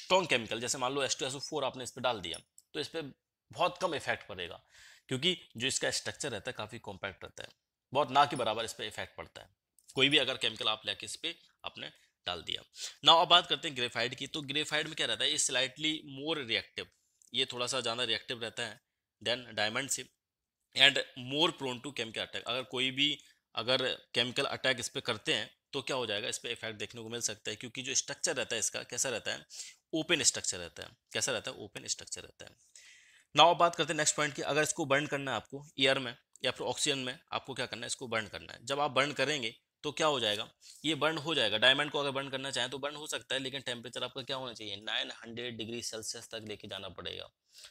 स्ट्रॉन्ग केमिकल जैसे मान लो एस टू एस फोर आपने इस पर डाल दिया तो इस पर बहुत कम इफेक्ट पड़ेगा क्योंकि जो इसका स्ट्रक्चर रहता है काफ़ी कॉम्पैक्ट रहता है बहुत ना के बराबर इस पर इफेक्ट पड़ता है कोई भी अगर केमिकल आप लेके इस पर आपने डाल दिया नाउ अब बात करते हैं ग्रेफाइड की तो ग्रेफाइड में क्या रहता है ये स्लाइटली मोर रिएक्टिव ये थोड़ा सा ज़्यादा रिएक्टिव रहता है देन डायमंड से and more prone to chemical attack अगर कोई भी अगर केमिकल अटैक इस पर करते हैं तो क्या हो जाएगा इस पर इफेक्ट देखने को मिल सकता है क्योंकि जो स्ट्रक्चर रहता है इसका कैसा रहता है ओपन स्ट्रक्चर रहता है कैसा रहता है ओपन स्ट्रक्चर रहता है नाउ अब बात करते हैं नेक्स्ट पॉइंट की अगर इसको बर्न करना है आपको ईयर में या फिर ऑक्सीजन में आपको क्या करना है इसको बर्न करना है जब आप बर्न करेंगे तो क्या हो जाएगा ये बर्न हो जाएगा डायमंड को अगर बर्न करना चाहें तो बर्न हो सकता है लेकिन टेम्परेचर आपका क्या होना चाहिए 900 डिग्री सेल्सियस तक लेके जाना पड़ेगा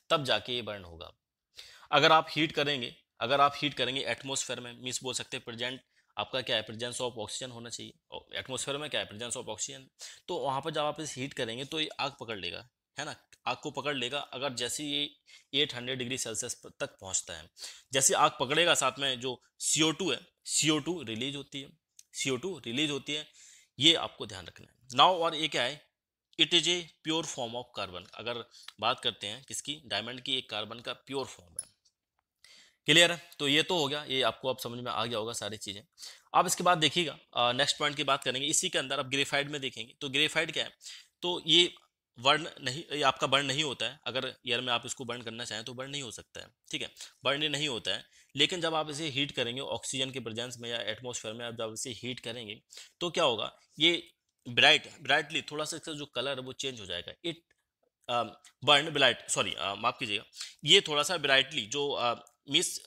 तब जाके ये बर्न होगा अगर आप हीट करेंगे अगर आप हीट करेंगे एटमोसफेयर में मीन्स बोल सकते हैं प्रेजेंट आपका क्या है प्रेजेंस ऑफ ऑक्सीजन होना चाहिए एटमोसफेयर में क्या है प्रेजेंस ऑफ ऑक्सीजन तो वहाँ पर जब आप इस हीट करेंगे तो ये आग पकड़ लेगा है ना आग को पकड़ लेगा अगर जैसे ये 800 डिग्री सेल्सियस तक पहुँचता है जैसे आग पकड़ेगा साथ में जो CO2 है CO2 रिलीज होती है सी रिलीज होती है ये आपको ध्यान रखना है नाव और ये क्या है it is a pure form of carbon अगर बात करते हैं किसकी डायमंड की एक कार्बन का प्योर फॉर्म है क्लियर है तो ये तो हो गया ये आपको अब समझ में आ गया होगा सारी चीज़ें अब इसके बाद देखिएगा नेक्स्ट पॉइंट की बात करेंगे इसी के अंदर आप ग्रेफाइड में देखेंगे तो ग्रेफाइड क्या है तो ये वर्न नहीं ये आपका बर्न नहीं होता है अगर ईयर में आप इसको बर्न करना चाहें तो बर्न नहीं हो सकता है ठीक है बर्न ये नहीं होता है लेकिन जब आप इसे हीट करेंगे ऑक्सीजन के प्रेजेंस में या एटमोसफेयर में आप जब इसे हीट करेंगे तो क्या होगा ये ब्राइट ब्राइटली थोड़ा सा इसका जो कलर है वो चेंज हो जाएगा इट बर्न ब्राइट सॉरी माफ कीजिएगा ये थोड़ा सा ब्राइटली जो मिस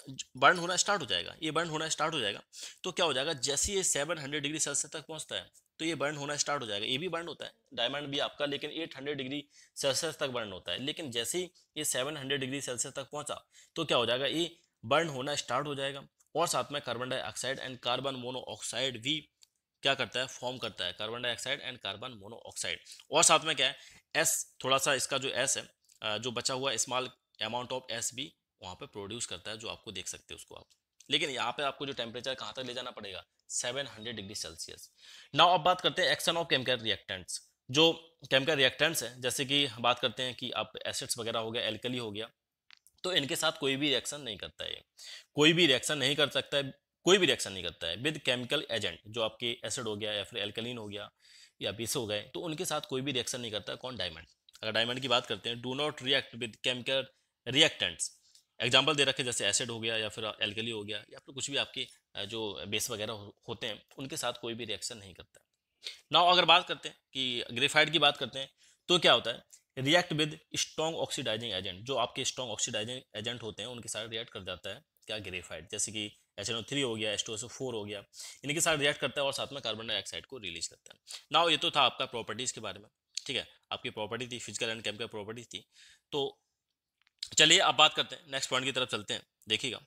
बर्न होना स्टार्ट हो जाएगा ये बर्न होना स्टार्ट हो जाएगा तो क्या हो जाएगा जैसे ये सेवन हंड्रेड डिग्री सेल्सियस तक पहुंचता है तो ये बर्न होना स्टार्ट हो जाएगा ये भी बर्न होता है डायमंड भी आपका लेकिन 800 डिग्री सेल्सियस तक बर्न होता है लेकिन जैसे ही ये 700 डिग्री सेल्सियस तक पहुंचा तो क्या हो जाएगा ये बर्न होना स्टार्ट हो जाएगा और साथ में carbon dioxide and carbon monoxide भी क्या करता है फॉर्म करता है carbon dioxide and carbon monoxide और साथ में क्या है एस थोड़ा सा इसका जो एस है जो बचा हुआ स्मॉल अमाउंट ऑफ एस भी वहाँ पर प्रोड्यूस करता है जो आपको देख सकते हो उसको आप लेकिन यहाँ पे आपको जो टेम्परेचर कहाँ तक ले जाना पड़ेगा seven hundred degree Celsius now अब बात करते हैं एक्शन ऑफ केमिकल रिएक्टेंट्स जो केमिकल रिएक्टेंट्स हैं जैसे कि बात करते हैं कि आप एसिड्स वगैरह हो गया एल्कली हो गया तो इनके साथ कोई भी रिएक्शन नहीं करता है कोई भी रिएक्शन नहीं कर सकता है कोई भी रिएक्शन नहीं करता है विद केमिकल एजेंट जो आपके एसिड हो गया या फिर एल्कलीन हो गया या पीस हो गए तो उनके साथ कोई भी रिएक्शन नहीं करता है कौन डायमंड अगर डायमंड की बात करते हैं do not react with chemical reactants example दे रखे जैसे एसिड हो गया या फिर एल्कली हो गया या फिर कुछ भी आपके जो बेस वगैरह होते हैं उनके साथ कोई भी रिएक्शन नहीं करता नाउ अगर बात करते हैं कि ग्रेफाइड की बात करते हैं तो क्या होता है react with strong oxidising agent जो आपके स्ट्रॉन्ग ऑक्सीडाइजिंग एजेंट होते हैं उनके साथ रिएक्ट कर जाता है क्या ग्रेफाइड जैसे कि एच एन ओ थ्री हो गया एच टू फोर हो गया इनके साथ रिएक्ट करता है और साथ में कार्बन डाइऑक्साइड को रिलीज करता है नाउ ये तो था आपका प्रॉपर्टीज़ के बारे में ठीक है आपकी प्रॉपर्टी थी फिजिकल एंड केमिकल प्रॉपर्टी थी तो चलिए अब बात करते हैं नेक्स्ट पॉइंट की तरफ चलते हैं देखिएगा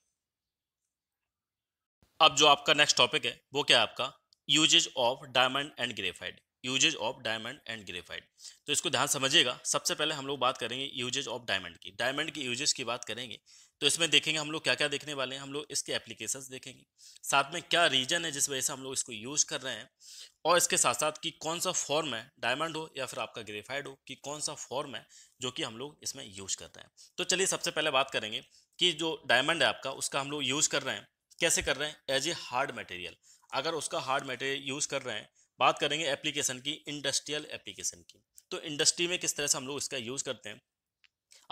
अब जो आपका नेक्स्ट टॉपिक है वो क्या है आपका usage of diamond and graphite usage of diamond and graphite तो इसको ध्यान समझिएगा सबसे पहले हम लोग बात करेंगे यूजेज ऑफ डायमंड की डायमंड की यूजेज की बात करेंगे तो इसमें देखेंगे हम लोग क्या क्या देखने वाले हैं हम लोग इसके एप्लीकेशंस देखेंगे साथ में क्या रीजन है जिस वजह से हम लोग इसको यूज़ कर रहे हैं और इसके साथ साथ कि कौन सा फॉर्म है डायमंड हो या फिर आपका ग्रेफाइड हो कि कौन सा फॉर्म है जो कि हम लोग इसमें यूज करते हैं तो चलिए सबसे पहले बात करेंगे कि जो डायमंड है आपका उसका हम लोग यूज़ कर रहे हैं कैसे कर रहे हैं एज ए हार्ड मटेरियल अगर उसका हार्ड मटेरियल यूज़ कर रहे हैं बात करेंगे एप्लीकेशन की इंडस्ट्रियल एप्लीकेशन की तो इंडस्ट्री में किस तरह से हम लोग इसका यूज़ करते हैं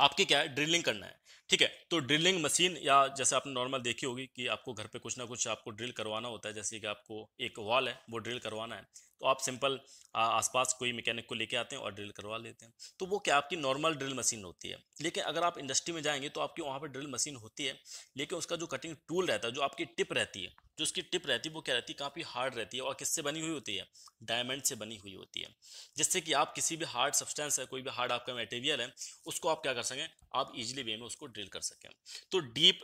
आपके क्या है ड्रिलिंग करना है ठीक है तो ड्रिलिंग मशीन या जैसे आपने नॉर्मल देखी होगी कि आपको घर पे कुछ ना कुछ आपको ड्रिल करवाना होता है जैसे कि आपको एक वॉल है वो ड्रिल करवाना है तो आप सिंपल आसपास कोई मैकेनिक को लेके आते हैं और ड्रिल करवा लेते हैं तो वो क्या आपकी नॉर्मल ड्रिल मशीन होती है लेकिन अगर आप इंडस्ट्री में जाएंगे तो आपकी वहाँ पर ड्रिल मशीन होती है लेकिन उसका जो कटिंग टूल रहता है जो आपकी टिप रहती है जो उसकी टिप रहती है वो क्या रहती है काफ़ी हार्ड रहती है और किससे बनी हुई होती है डायमंड से बनी हुई होती है जिससे कि आप किसी भी हार्ड सब्सटेंस है कोई भी हार्ड आपका मटेरियल है उसको आप क्या कर सकें आप इजिली वे में उसको ड्रिल कर सकें तो डीप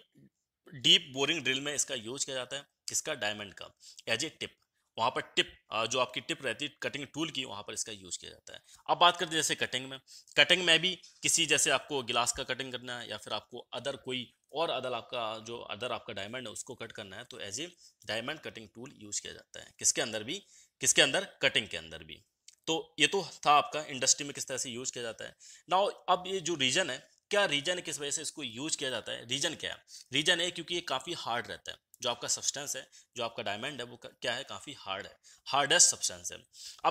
डीप बोरिंग ड्रिल में इसका यूज किया जाता है किसका डायमंड का एज ए टिप वहाँ पर टिप जो आपकी टिप रहती है कटिंग टूल की वहाँ पर इसका यूज किया जाता है अब बात करते हैं जैसे कटिंग में कटिंग में भी किसी जैसे आपको गिलास का कटिंग करना है या फिर आपको अदर कोई और अदर आपका जो अदर आपका डायमंड है उसको कट करना है तो as a diamond cutting tool use किया जाता है किसके अंदर भी किसके अंदर कटिंग के अंदर भी तो ये तो था आपका इंडस्ट्री में किस तरह से यूज किया जाता है ना अब ये जो रीजन है क्या रीजन किस वजह से इसको यूज किया जाता है रीजन क्या है रीजन है क्योंकि ये काफ़ी हार्ड रहता है जो आपका सब्सटेंस है जो आपका डायमंड है वो क्या है काफ़ी हार्ड है हार्डेस्ट सब्सटेंस है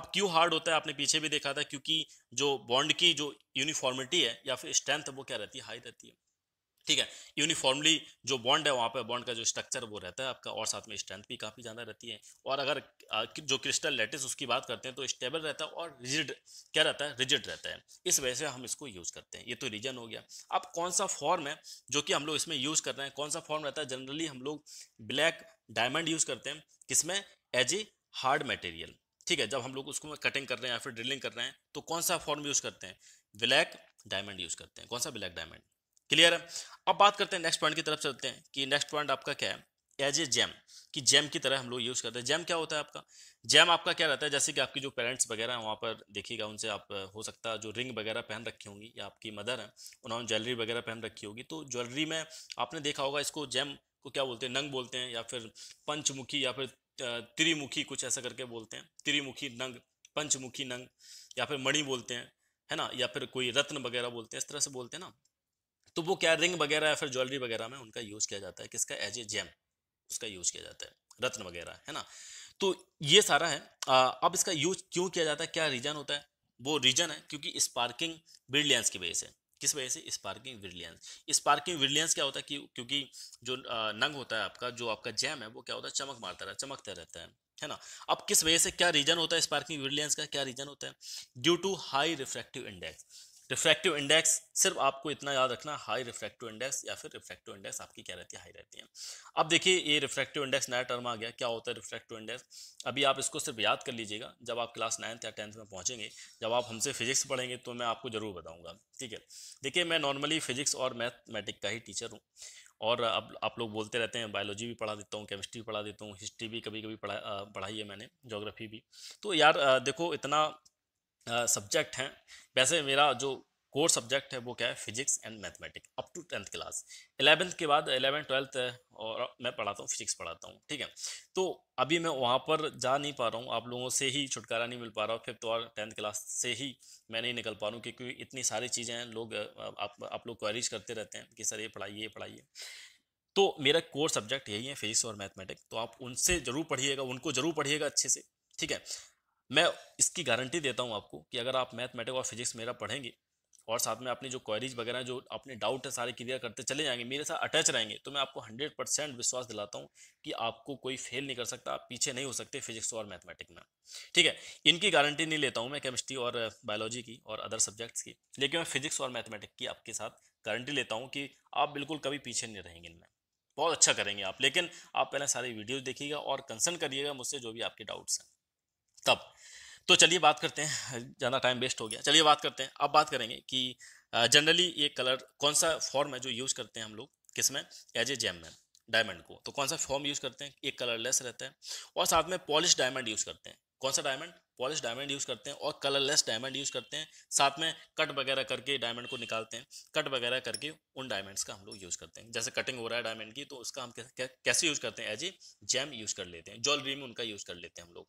अब क्यों हार्ड होता है आपने पीछे भी देखा था क्योंकि जो बॉन्ड की जो यूनिफॉर्मिटी है या फिर स्ट्रेंथ वो क्या रहती है हाई रहती है ठीक है यूनिफॉर्मली जो बॉन्ड है वहाँ पे बॉन्ड का जो स्ट्रक्चर वो रहता है आपका और साथ में स्ट्रेंथ भी काफ़ी ज़्यादा रहती है और अगर जो क्रिस्टल लेटिस उसकी बात करते हैं तो स्टेबल रहता है और रिजिड क्या रहता है रिजिड रहता है इस वजह से हम इसको यूज़ करते हैं ये तो रीजन हो गया अब कौन सा फॉर्म है जो कि हम लोग इसमें यूज़ कर रहे हैं कौन सा फॉर्म रहता है जनरली हम लोग ब्लैक डायमंड यूज़ करते हैं किसमें एज ए हार्ड मटेरियल ठीक है जब हम लोग उसको कटिंग कर रहे हैं या फिर ड्रिलिंग कर रहे हैं तो कौन सा फॉर्म यूज़ करते हैं ब्लैक डायमंड यूज़ करते हैं कौन सा ब्लैक डायमंड क्लियर है अब बात करते हैं नेक्स्ट पॉइंट की तरफ चलते हैं कि नेक्स्ट पॉइंट आपका क्या है एज ए जैम कि जैम की तरह हम लोग यूज़ करते हैं जैम क्या होता है आपका जैम आपका क्या रहता है जैसे कि आपकी जो पेरेंट्स वगैरह हैं वहाँ पर देखिएगा उनसे आप हो सकता है जो रिंग वगैरह पहन रखी होंगी या आपकी मदर हैं उन्होंने ज्वेलरी वगैरह पहन रखी होगी तो ज्वेलरी में आपने देखा होगा इसको जैम को क्या बोलते हैं नंग बोलते हैं या फिर पंचमुखी या फिर त्रिमुखी कुछ ऐसा करके बोलते हैं त्रिमुखी नंग पंचमुखी नंग या फिर मणि बोलते हैं है ना या फिर कोई रत्न वगैरह बोलते हैं इस तरह से बोलते हैं ना तो वो क्या रिंग वगैरह या फिर ज्वेलरी वगैरह में उनका यूज़ किया जाता है किसका एज ए जेम उसका यूज़ किया जाता है रत्न वगैरह है ना तो ये सारा है अब इसका यूज क्यों किया जाता है क्या रीजन होता है वो रीजन है क्योंकि स्पार्किंग ब्रिलियंस की वजह से किस वजह से स्पार्किंग ब्रिलियंस स्पार्किंग ब्रिलियंस क्या होता है कि क्योंकि जो नंग होता है आपका जो आपका जैम है वो क्या होता है चमक मारता रहता है चमकता रहता है है ना अब किस वजह से क्या रीजन होता है स्पार्किंग ब्रिलियंस का क्या रीजन होता है due to high refractive index refractive index सिर्फ आपको इतना याद रखना हाई रिफ्रैक्टिव इंडेक्स या फिर रिफ्रैक्टिव इंडेक्स आपकी क्या रहती है हाई रहती है अब देखिए ये रिफ्रैक्टिव इंडेक्स नया टर्म आ गया क्या होता है रिफ्रैक्टिव इंडेक्स अभी आप इसको सिर्फ याद कर लीजिएगा जब आप क्लास नाइन्थ या टेंथ में पहुँचेंगे जब आप हमसे फिजिक्स पढ़ेंगे तो मैं आपको ज़रूर बताऊँगा ठीक है देखिए मैं नॉर्मली फिजिक्स और मैथमेटिक का ही टीचर हूँ और अब आप लोग बोलते रहते हैं बायोलॉजी भी पढ़ा देता हूँ केमिस्ट्री भी पढ़ा देता हूँ हिस्ट्री भी कभी कभी पढ़ा पढ़ाई है मैंने जोग्राफी भी तो यार देखो इतना सब्जेक्ट हैं वैसे मेरा जो कोर सब्जेक्ट है वो क्या है physics and mathematics up to tenth class eleventh के बाद एलेवेंथ ट्वेल्थ और मैं पढ़ाता हूँ फिजिक्स पढ़ाता हूँ ठीक है तो अभी मैं वहाँ पर जा नहीं पा रहा हूँ आप लोगों से ही छुटकारा नहीं मिल पा रहा फिफ्थ और टेंथ क्लास से ही मैं नहीं निकल पा रहा हूँ क्योंकि इतनी सारी चीज़ें हैं लोग आप आप लोग क्वेरीज करते रहते हैं कि सर ये पढ़ाइए ये पढ़ाइए तो मेरा कोर सब्जेक्ट यही है फिजिक्स और मैथमेटिक्स तो आप उनसे ज़रूर पढ़िएगा उनको ज़रूर पढ़िएगा अच्छे से ठीक है मैं इसकी गारंटी देता हूँ आपको कि अगर आप मैथमेटिक और फिजिक्स मेरा पढ़ेंगे और साथ में अपनी जो क्वेरीज वगैरह जो अपने डाउट है सारे क्लियर करते चले जाएंगे मेरे साथ अटैच रहेंगे तो मैं आपको हंड्रेड परसेंट विश्वास दिलाता हूँ कि आपको कोई फेल नहीं कर सकता आप पीछे नहीं हो सकते फिजिक्स और मैथमेटिक में ठीक है इनकी गारंटी नहीं लेता हूँ मैं केमिस्ट्री और बायोलॉजी की और अदर सब्जेक्ट्स की लेकिन मैं फिजिक्स और मैथमेटिक की आपके साथ गारंटी लेता हूँ कि आप बिल्कुल कभी पीछे नहीं रहेंगे इनमें बहुत अच्छा करेंगे आप लेकिन आप पहले सारी वीडियोज़ देखिएगा और कंसर्न करिएगा मुझसे जो भी आपके डाउट्स हैं तब तो चलिए बात करते हैं ज़्यादा टाइम वेस्ट हो गया चलिए बात करते हैं अब बात करेंगे कि जनरली ये कलर कौन सा फॉर्म है जो यूज़ करते हैं हम लोग किस में एज ए जेम में डायमंड को तो कौन सा फॉर्म यूज़ करते हैं एक कलरलेस रहता है और साथ में पॉलिश डायमंड यूज़ करते हैं कौन सा डायमंड पॉलिश डायमंड यूज़ करते हैं और कलरलेस डायमंड यूज़ करते हैं साथ में कट वगैरह करके डायमंड को निकालते हैं कट वगैरह करके उन डायमंड्स का हम लोग यूज़ करते हैं जैसे कटिंग हो रहा है डायमंड की तो उसका हम कैसे यूज़ करते हैं एज ए जैम यूज़ कर लेते हैं ज्वेलरी में उनका यूज़ कर लेते हैं हम लोग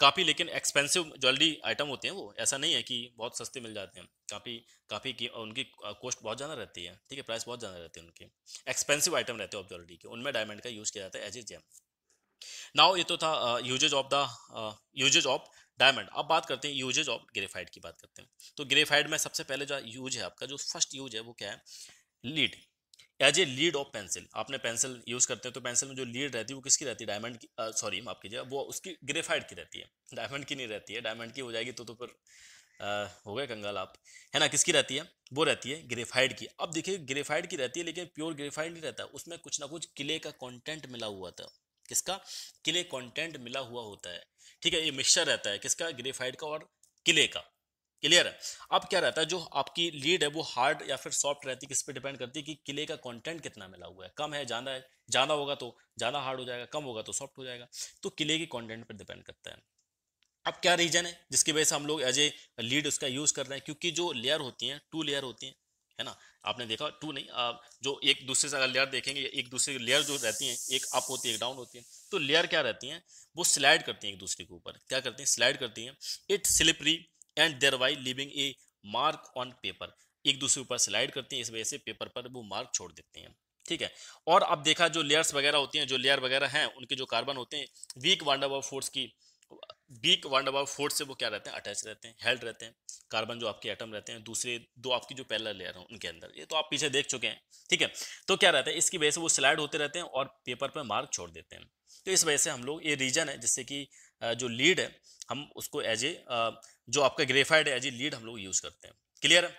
काफ़ी लेकिन एक्सपेंसिव ज्वेलरी आइटम होते हैं वो ऐसा नहीं है कि बहुत सस्ते मिल जाते हैं काफ़ी काफ़ी की उनकी कॉस्ट बहुत ज़्यादा रहती है ठीक है प्राइस बहुत ज़्यादा रहती है उनकी एक्सपेंसिव आइटम रहते हैं ऑफ ज्वेलरी के उनमें डायमंड का यूज़ किया जाता है एज ए जैम नाउ ये तो था usage of the usage of diamond अब बात करते हैं यूजेज ऑफ ग्रेफाइड की बात करते हैं तो ग्रेफाइड में सबसे पहले जो यूज है आपका जो फर्स्ट यूज है वो क्या है lead as a lead of pencil आपने पेंसिल यूज करते हैं तो पेंसिल में जो लीड रहती है वो किसकी रहती है डायमंड की सॉरी माफ कीजिए वो उसकी ग्रेफाइड की रहती है डायमंड की नहीं रहती है डायमंड की हो जाएगी तो तो फिर आ, हो गए कंगाल आप है ना किसकी रहती है वो रहती है ग्रेफाइड की अब देखिए ग्रेफाइड की रहती है लेकिन प्योर ग्रेफाइड नहीं रहता उसमें कुछ ना कुछ किले का कॉन्टेंट मिला हुआ था किसका किले कॉन्टेंट मिला हुआ होता है ठीक है ये मिक्सचर रहता है किसका ग्रेफाइट का और किले का क्लियर है अब क्या रहता है जो आपकी लीड है वो हार्ड या फिर सॉफ्ट रहती है किस पर डिपेंड करती है कि किले का कंटेंट कितना मिला हुआ है कम है ज़्यादा है ज़्यादा होगा तो ज़्यादा हार्ड हो जाएगा कम होगा तो सॉफ्ट हो जाएगा तो किले के कंटेंट पर डिपेंड करता है अब क्या रीजन है जिसकी वजह से हम लोग एज ए लीड उसका यूज़ कर रहे हैं क्योंकि जो लेयर होती हैं टू लेयर होती हैं है ना आपने देखा टू नहीं आप जो एक दूसरे से अगर लेयर देखेंगे एक दूसरे की लेयर जो रहती हैं एक अप होती है एक डाउन होती है तो लेयर क्या रहती हैं वो स्लाइड करती हैं एक दूसरे के ऊपर क्या करती हैं स्लाइड करती हैं it slippery and thereby leaving a mark on paper एक दूसरे ऊपर स्लाइड करती हैं इस वजह से पेपर पर वो मार्क छोड़ देते हैं ठीक है और अब देखा जो लेयर्स वगैरह होती हैं जो लेयर वगैरह हैं उनके जो कार्बन होते हैं वीक वांडावर फोर्स की बीक वंड अबाउट फोर्थ से वो क्या रहते हैं अटैच रहते हैं हेल्ड रहते हैं कार्बन जो आपके एटम रहते हैं दूसरे दो आपकी जो पहला लेयर है उनके अंदर ये तो आप पीछे देख चुके हैं ठीक है तो क्या रहता है इसकी वजह से वो स्लाइड होते रहते हैं और पेपर पर मार्क छोड़ देते हैं तो इस वजह से हम लोग ये रीजन है जिससे कि जो लीड है हम उसको एज ए जो आपका ग्रेफाइड है एज ए लीड हम लोग यूज़ करते हैं क्लियर है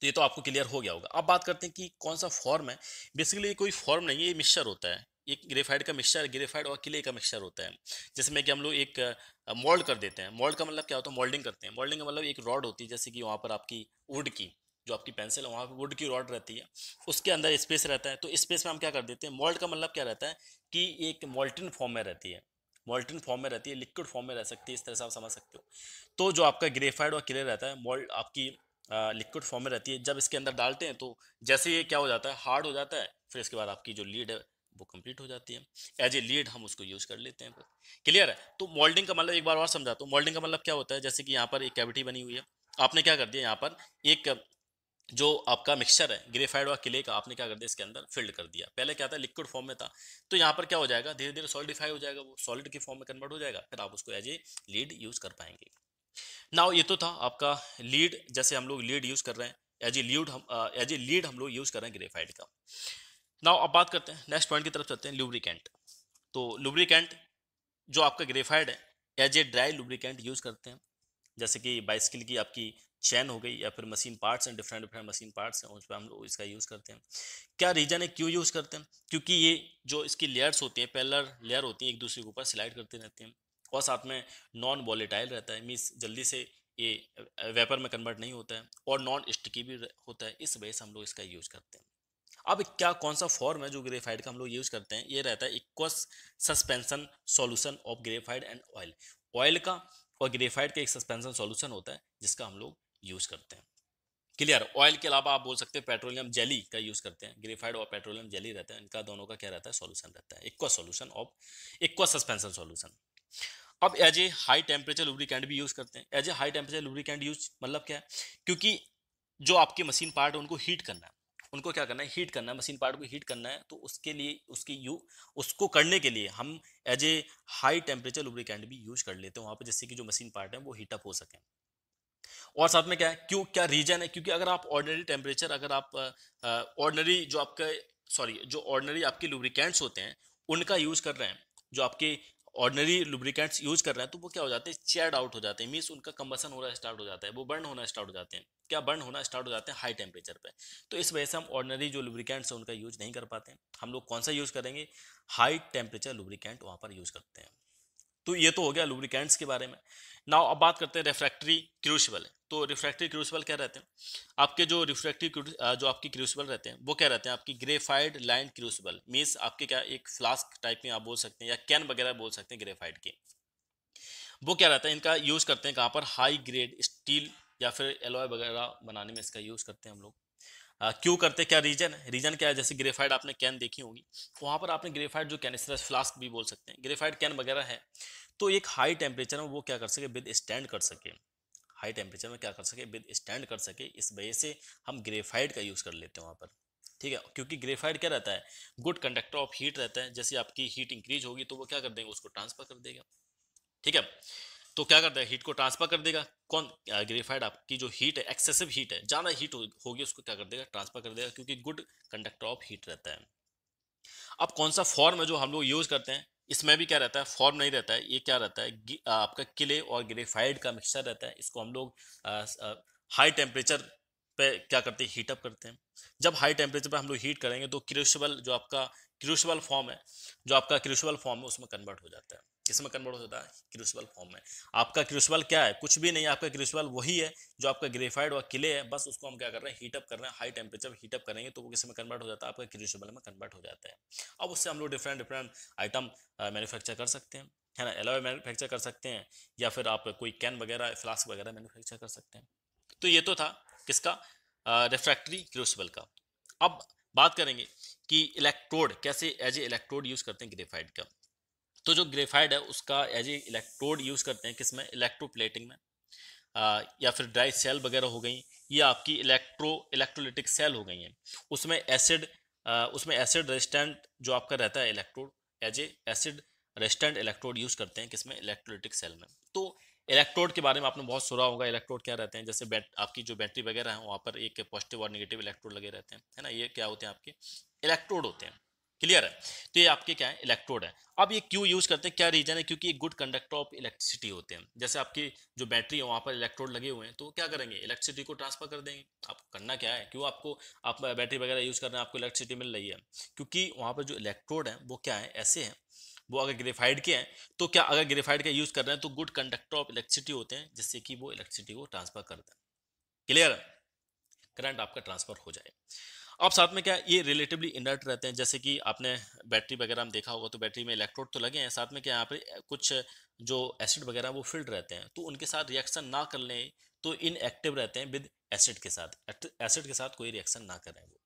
तो ये तो आपको क्लियर हो गया होगा अब बात करते हैं कि कौन सा फॉर्म है बेसिकली कोई फॉर्म नहीं है ये मिक्सचर होता है एक ग्रेफाइड का मिक्सचर ग्रेफाइड और किले का मिक्सचर होता है जिसमें कि हम लोग एक मोल्ड कर देते हैं मोल्ड का मतलब क्या होता है मोल्डिंग करते हैं मोल्डिंग का मतलब एक रॉड होती है जैसे कि वहाँ पर आपकी वुड की जो आपकी पेंसिल है वहाँ पर वुड की रॉड रहती है उसके अंदर स्पेस रहता है तो स्पेस में हम क्या कर देते हैं मोल्ड का मतलब क्या रहता है कि एक मोल्टिन फॉर्म में रहती है मोल्टिन फॉर्म में रहती है लिक्विड फॉर्म में रह सकती है इस तरह से आप समझ सकते हो तो जो आपका ग्रेफाइड और किले रहता है मोल्ड आपकी लिक्विड फॉर्म में रहती है जब इसके अंदर डालते हैं तो जैसे ये क्या हो जाता है हार्ड हो जाता है फिर इसके बाद आपकी जो लीड है वो कंप्लीट हो जाती है एज ए लीड हम उसको यूज़ कर लेते हैं क्लियर है तो मोल्डिंग का मतलब एक बार और समझाता हूँ मोल्डिंग का मतलब क्या होता है जैसे कि यहाँ पर एक कैविटी बनी हुई है आपने क्या कर दिया यहाँ पर एक जो आपका मिक्सचर है ग्रेफाइड और क्ले का आपने क्या कर दिया इसके अंदर फिल्ड कर दिया पहले क्या था लिक्विड फॉर्म में था तो यहाँ पर क्या हो जाएगा धीरे धीरे सॉलिडिफाई हो जाएगा वो सॉलिड के फॉर्म में कन्वर्ट हो जाएगा फिर आप उसको एज ए लीड यूज़ कर पाएंगे नाउ ये तो था आपका लीड जैसे हम लोग लीड यूज़ कर रहे हैं एज ए लीड हम एज ए लीड हम लोग यूज़ कर रहे हैं ग्रेफाइड का नाउ अब बात करते हैं नेक्स्ट पॉइंट की तरफ चलते हैं लुब्रिकेंट तो लुब्रिकेंट जो आपका ग्रेफाइड है as a dry lubricant use करते हैं जैसे कि बाइसिकल की आपकी चैन हो गई या फिर मशीन पार्ट्स हैं डिफरेंट डिफरेंट मशीन पार्ट्स हैं उस पर हम लोग इसका यूज़ करते हैं क्या रीज़न है क्यों यूज़ करते हैं क्योंकि ये जो इसकी लेयर्स होती हैं पैलर लेयर होती हैं एक दूसरे के ऊपर स्लाइड करते रहते हैं और साथ में नॉन वॉलेटाइल रहता है मीन्स जल्दी से ये वेपर में कन्वर्ट नहीं होता है और नॉन स्टिकी भी होता है इस वजह से हम लोग इसका यूज़ करते हैं अब क्या कौन सा फॉर्म है जो ग्रेफाइड का हम लोग यूज़ करते हैं ये रहता है aqueous suspension solution of graphite and oil oil का और ग्रेफाइड का एक सस्पेंसन सॉल्यूशन होता है जिसका हम लोग यूज़ करते हैं क्लियर ऑयल के अलावा आप बोल सकते हैं पेट्रोलियम जेली का यूज़ करते हैं ग्रेफाइड और पेट्रोलियम जेली रहता है इनका दोनों का क्या रहता है सोल्यूशन रहता है aqueous solution of aqueous suspension solution अब as a high temperature lubricant भी यूज़ करते हैं as a high temperature lubricant use मतलब क्या है क्योंकि जो आपके मशीन पार्ट है उनको हीट करना है उनको क्या करना है हीट करना है मशीन पार्ट को हीट करना है तो उसके लिए उसकी यू उसको करने के लिए हम as a high temperature lubricant भी यूज कर लेते हैं वहाँ पर जिससे कि जो मशीन पार्ट है वो हीटअप हो सकें और साथ में क्या है क्यों क्या रीजन है क्योंकि अगर आप ऑर्डनरी टेम्परेचर अगर आप ऑर्डनरी जो आपका सॉरी जो ऑर्डनरी आपके लुब्रिकेंट्स होते हैं उनका यूज कर रहे हैं जो आपके ऑर्डनरी लुब्रिकेंट्स यूज कर रहे हैं तो वो क्या हो जाते हैं चेड आउट हो जाते हैं मीन्स उनका कंबसन होना स्टार्ट हो जाता है वो बर्न होना स्टार्ट हो जाते हैं क्या बर्न होना स्टार्ट हो जाते हैं हाई टेम्परेचर पे तो इस वजह से हम ऑर्डनरी जो लुब्रिकेंट्स हैं उनका यूज नहीं कर पाते हैं हम लोग कौन सा यूज करेंगे हाई टेम्परेचर लुब्रिकेंट वहाँ पर यूज करते हैं तो ये तो हो गया लुब्रिकेंट्स के बारे में नाउ अब बात करते हैं रिफ्रैक्टरी क्रूशबल तो रिफ्रैक्टरी क्रूशबल क्या रहते हैं आपके जो रिफ्रैक्टरी जो आपकी क्रूशबल रहते हैं वो क्या रहते हैं आपकी ग्रेफाइड लाइन क्रूशबल मीन्स आपके क्या एक फ्लास्क टाइप में आप बोल सकते हैं या कैन वगैरह बोल सकते हैं ग्रेफाइड के वो क्या रहता है इनका यूज़ करते हैं कहाँ पर हाई ग्रेड स्टील या फिर एलोय वगैरह बनाने में इसका यूज़ करते हैं हम लोग क्यों करते क्या रीजन है रीजन क्या है जैसे ग्रेफाइड आपने कैन देखी होगी तो वहाँ पर आपने ग्रेफाइड जो कैनिस्टर फ्लास्क भी बोल सकते हैं ग्रेफाइड कैन वगैरह है तो एक हाई टेम्परेचर में वो क्या कर सके विद स्टैंड कर सके हाई टेम्परेचर में क्या कर सके विद स्टैंड कर सके इस वजह से हम ग्रेफाइड का यूज़ कर लेते हैं वहाँ पर ठीक है क्योंकि ग्रेफाइड क्या रहता है गुड कंडक्टर ऑफ हीट रहता है जैसे आपकी हीट इंक्रीज होगी तो वो क्या कर देंगे उसको ट्रांसफर कर देगा ठीक है तो क्या करता है हीट को ट्रांसफर कर देगा कौन ग्रेफाइड आपकी जो हीट है एक्सेसिव हीट है ज़्यादा हीट होगी उसको क्या कर देगा ट्रांसफर कर देगा क्योंकि गुड कंडक्टर ऑफ हीट रहता है अब कौन सा फॉर्म है जो हम लोग यूज़ करते हैं इसमें भी क्या रहता है फॉर्म नहीं रहता है ये क्या रहता है आपका किले और ग्रेफाइड का मिक्सचर रहता है इसको हम लोग हाई टेम्परेचर पे क्या करते हैं हीटअप करते हैं जब हाई टेम्परेचर पर हम लोग हीट करेंगे तो क्रूशबल जो आपका क्रूशबल फॉर्म है जो आपका क्रूशबल फॉर्म है उसमें कन्वर्ट हो जाता है किसमें कन्वर्ट हो जाता है क्रूशबल फॉर्म में आपका क्रूशबल क्या है कुछ भी नहीं आपका क्रूशबल वही है जो आपका ग्रेफाइड व किले है बस उसको हम क्या कर रहे हैं हीटअप कर रहे हैं हाई टेम्परेचर हीटअप करेंगे तो वो किस में कन्वर्ट हो जाता है आपका क्रूशबल में कन्वर्ट हो जाता है अब उससे हम लोग डिफरेंट डिफरेंट आइटम मैनुफैक्चर कर सकते हैं है ना एलोवे मैनुफैक्चर कर सकते हैं या फिर आप कोई कैन वगैरह फ्लास्क वगैरह मैनुफैक्चर कर सकते हैं तो ये तो था किसका रेफ्रैक्टरी क्रूसिबल का अब बात करेंगे कि इलेक्ट्रोड कैसे एज ए इलेक्ट्रोड यूज़ करते हैं ग्रेफाइड का तो जो ग्रेफाइड है उसका एज ए इलेक्ट्रोड यूज़ करते हैं किसमें इलेक्ट्रोप्लेटिंग में आ, या फिर ड्राई सेल वगैरह हो गई ये आपकी इलेक्ट्रो इलेक्ट्रोलिटिक सेल हो गई हैं उसमें एसिड उसमें एसिड रेजिस्टेंट जो आपका रहता है electrode as a acid resistant electrode use करते हैं किसमें इलेक्ट्रोलिटिक सेल में तो इलेक्ट्रोड के बारे में आपने बहुत सुना होगा इलेक्ट्रोड क्या रहते हैं जैसे बैट आपकी जो बैटरी वगैरह है वहाँ पर एक पॉजिटिव और निगेटिव इलेक्ट्रोड लगे रहते हैं है ना ये क्या होते हैं आपके इलेक्ट्रोड होते हैं क्लियर है तो ये आपके क्या है इलेक्ट्रोड है अब ये क्यों यूज करते हैं क्या रीजन है क्योंकि गुड कंडक्टर ऑफ इलेक्ट्रिसिटी होते हैं जैसे आपकी जो बैटरी है वहाँ पर इलेक्ट्रोड लगे हुए हैं तो क्या करेंगे इलेक्ट्रिसिटी को ट्रांसफर कर देंगे आपको करना क्या है क्यों आपको आप बैटरी वगैरह यूज कर रहे हैं आपको इलेक्ट्रिसिटी मिल रही है क्योंकि वहाँ पर जो इलेक्ट्रोड है वो क्या है ऐसे है वो अगर ग्रेफाइड के हैं तो क्या अगर ग्रेफाइड का यूज़ कर रहे हैं तो गुड कंडक्टर ऑफ इलेक्ट्रिसिटी होते हैं जिससे कि वो इलेक्ट्रिसिटी को ट्रांसफर कर दें क्लियर करंट आपका ट्रांसफर हो जाए अब साथ में क्या ये रिलेटिवली इनर्ट रहते हैं जैसे कि आपने बैटरी वगैरह में देखा होगा तो बैटरी में इलेक्ट्रोड तो लगे हैं साथ में क्या यहाँ पे कुछ जो एसिड वगैरह वो फिल्ड रहते हैं तो उनके साथ रिएक्शन ना कर लें तो इनएक्टिव रहते हैं विद एसिड के साथ एसिड के साथ कोई रिएक्शन ना करें वो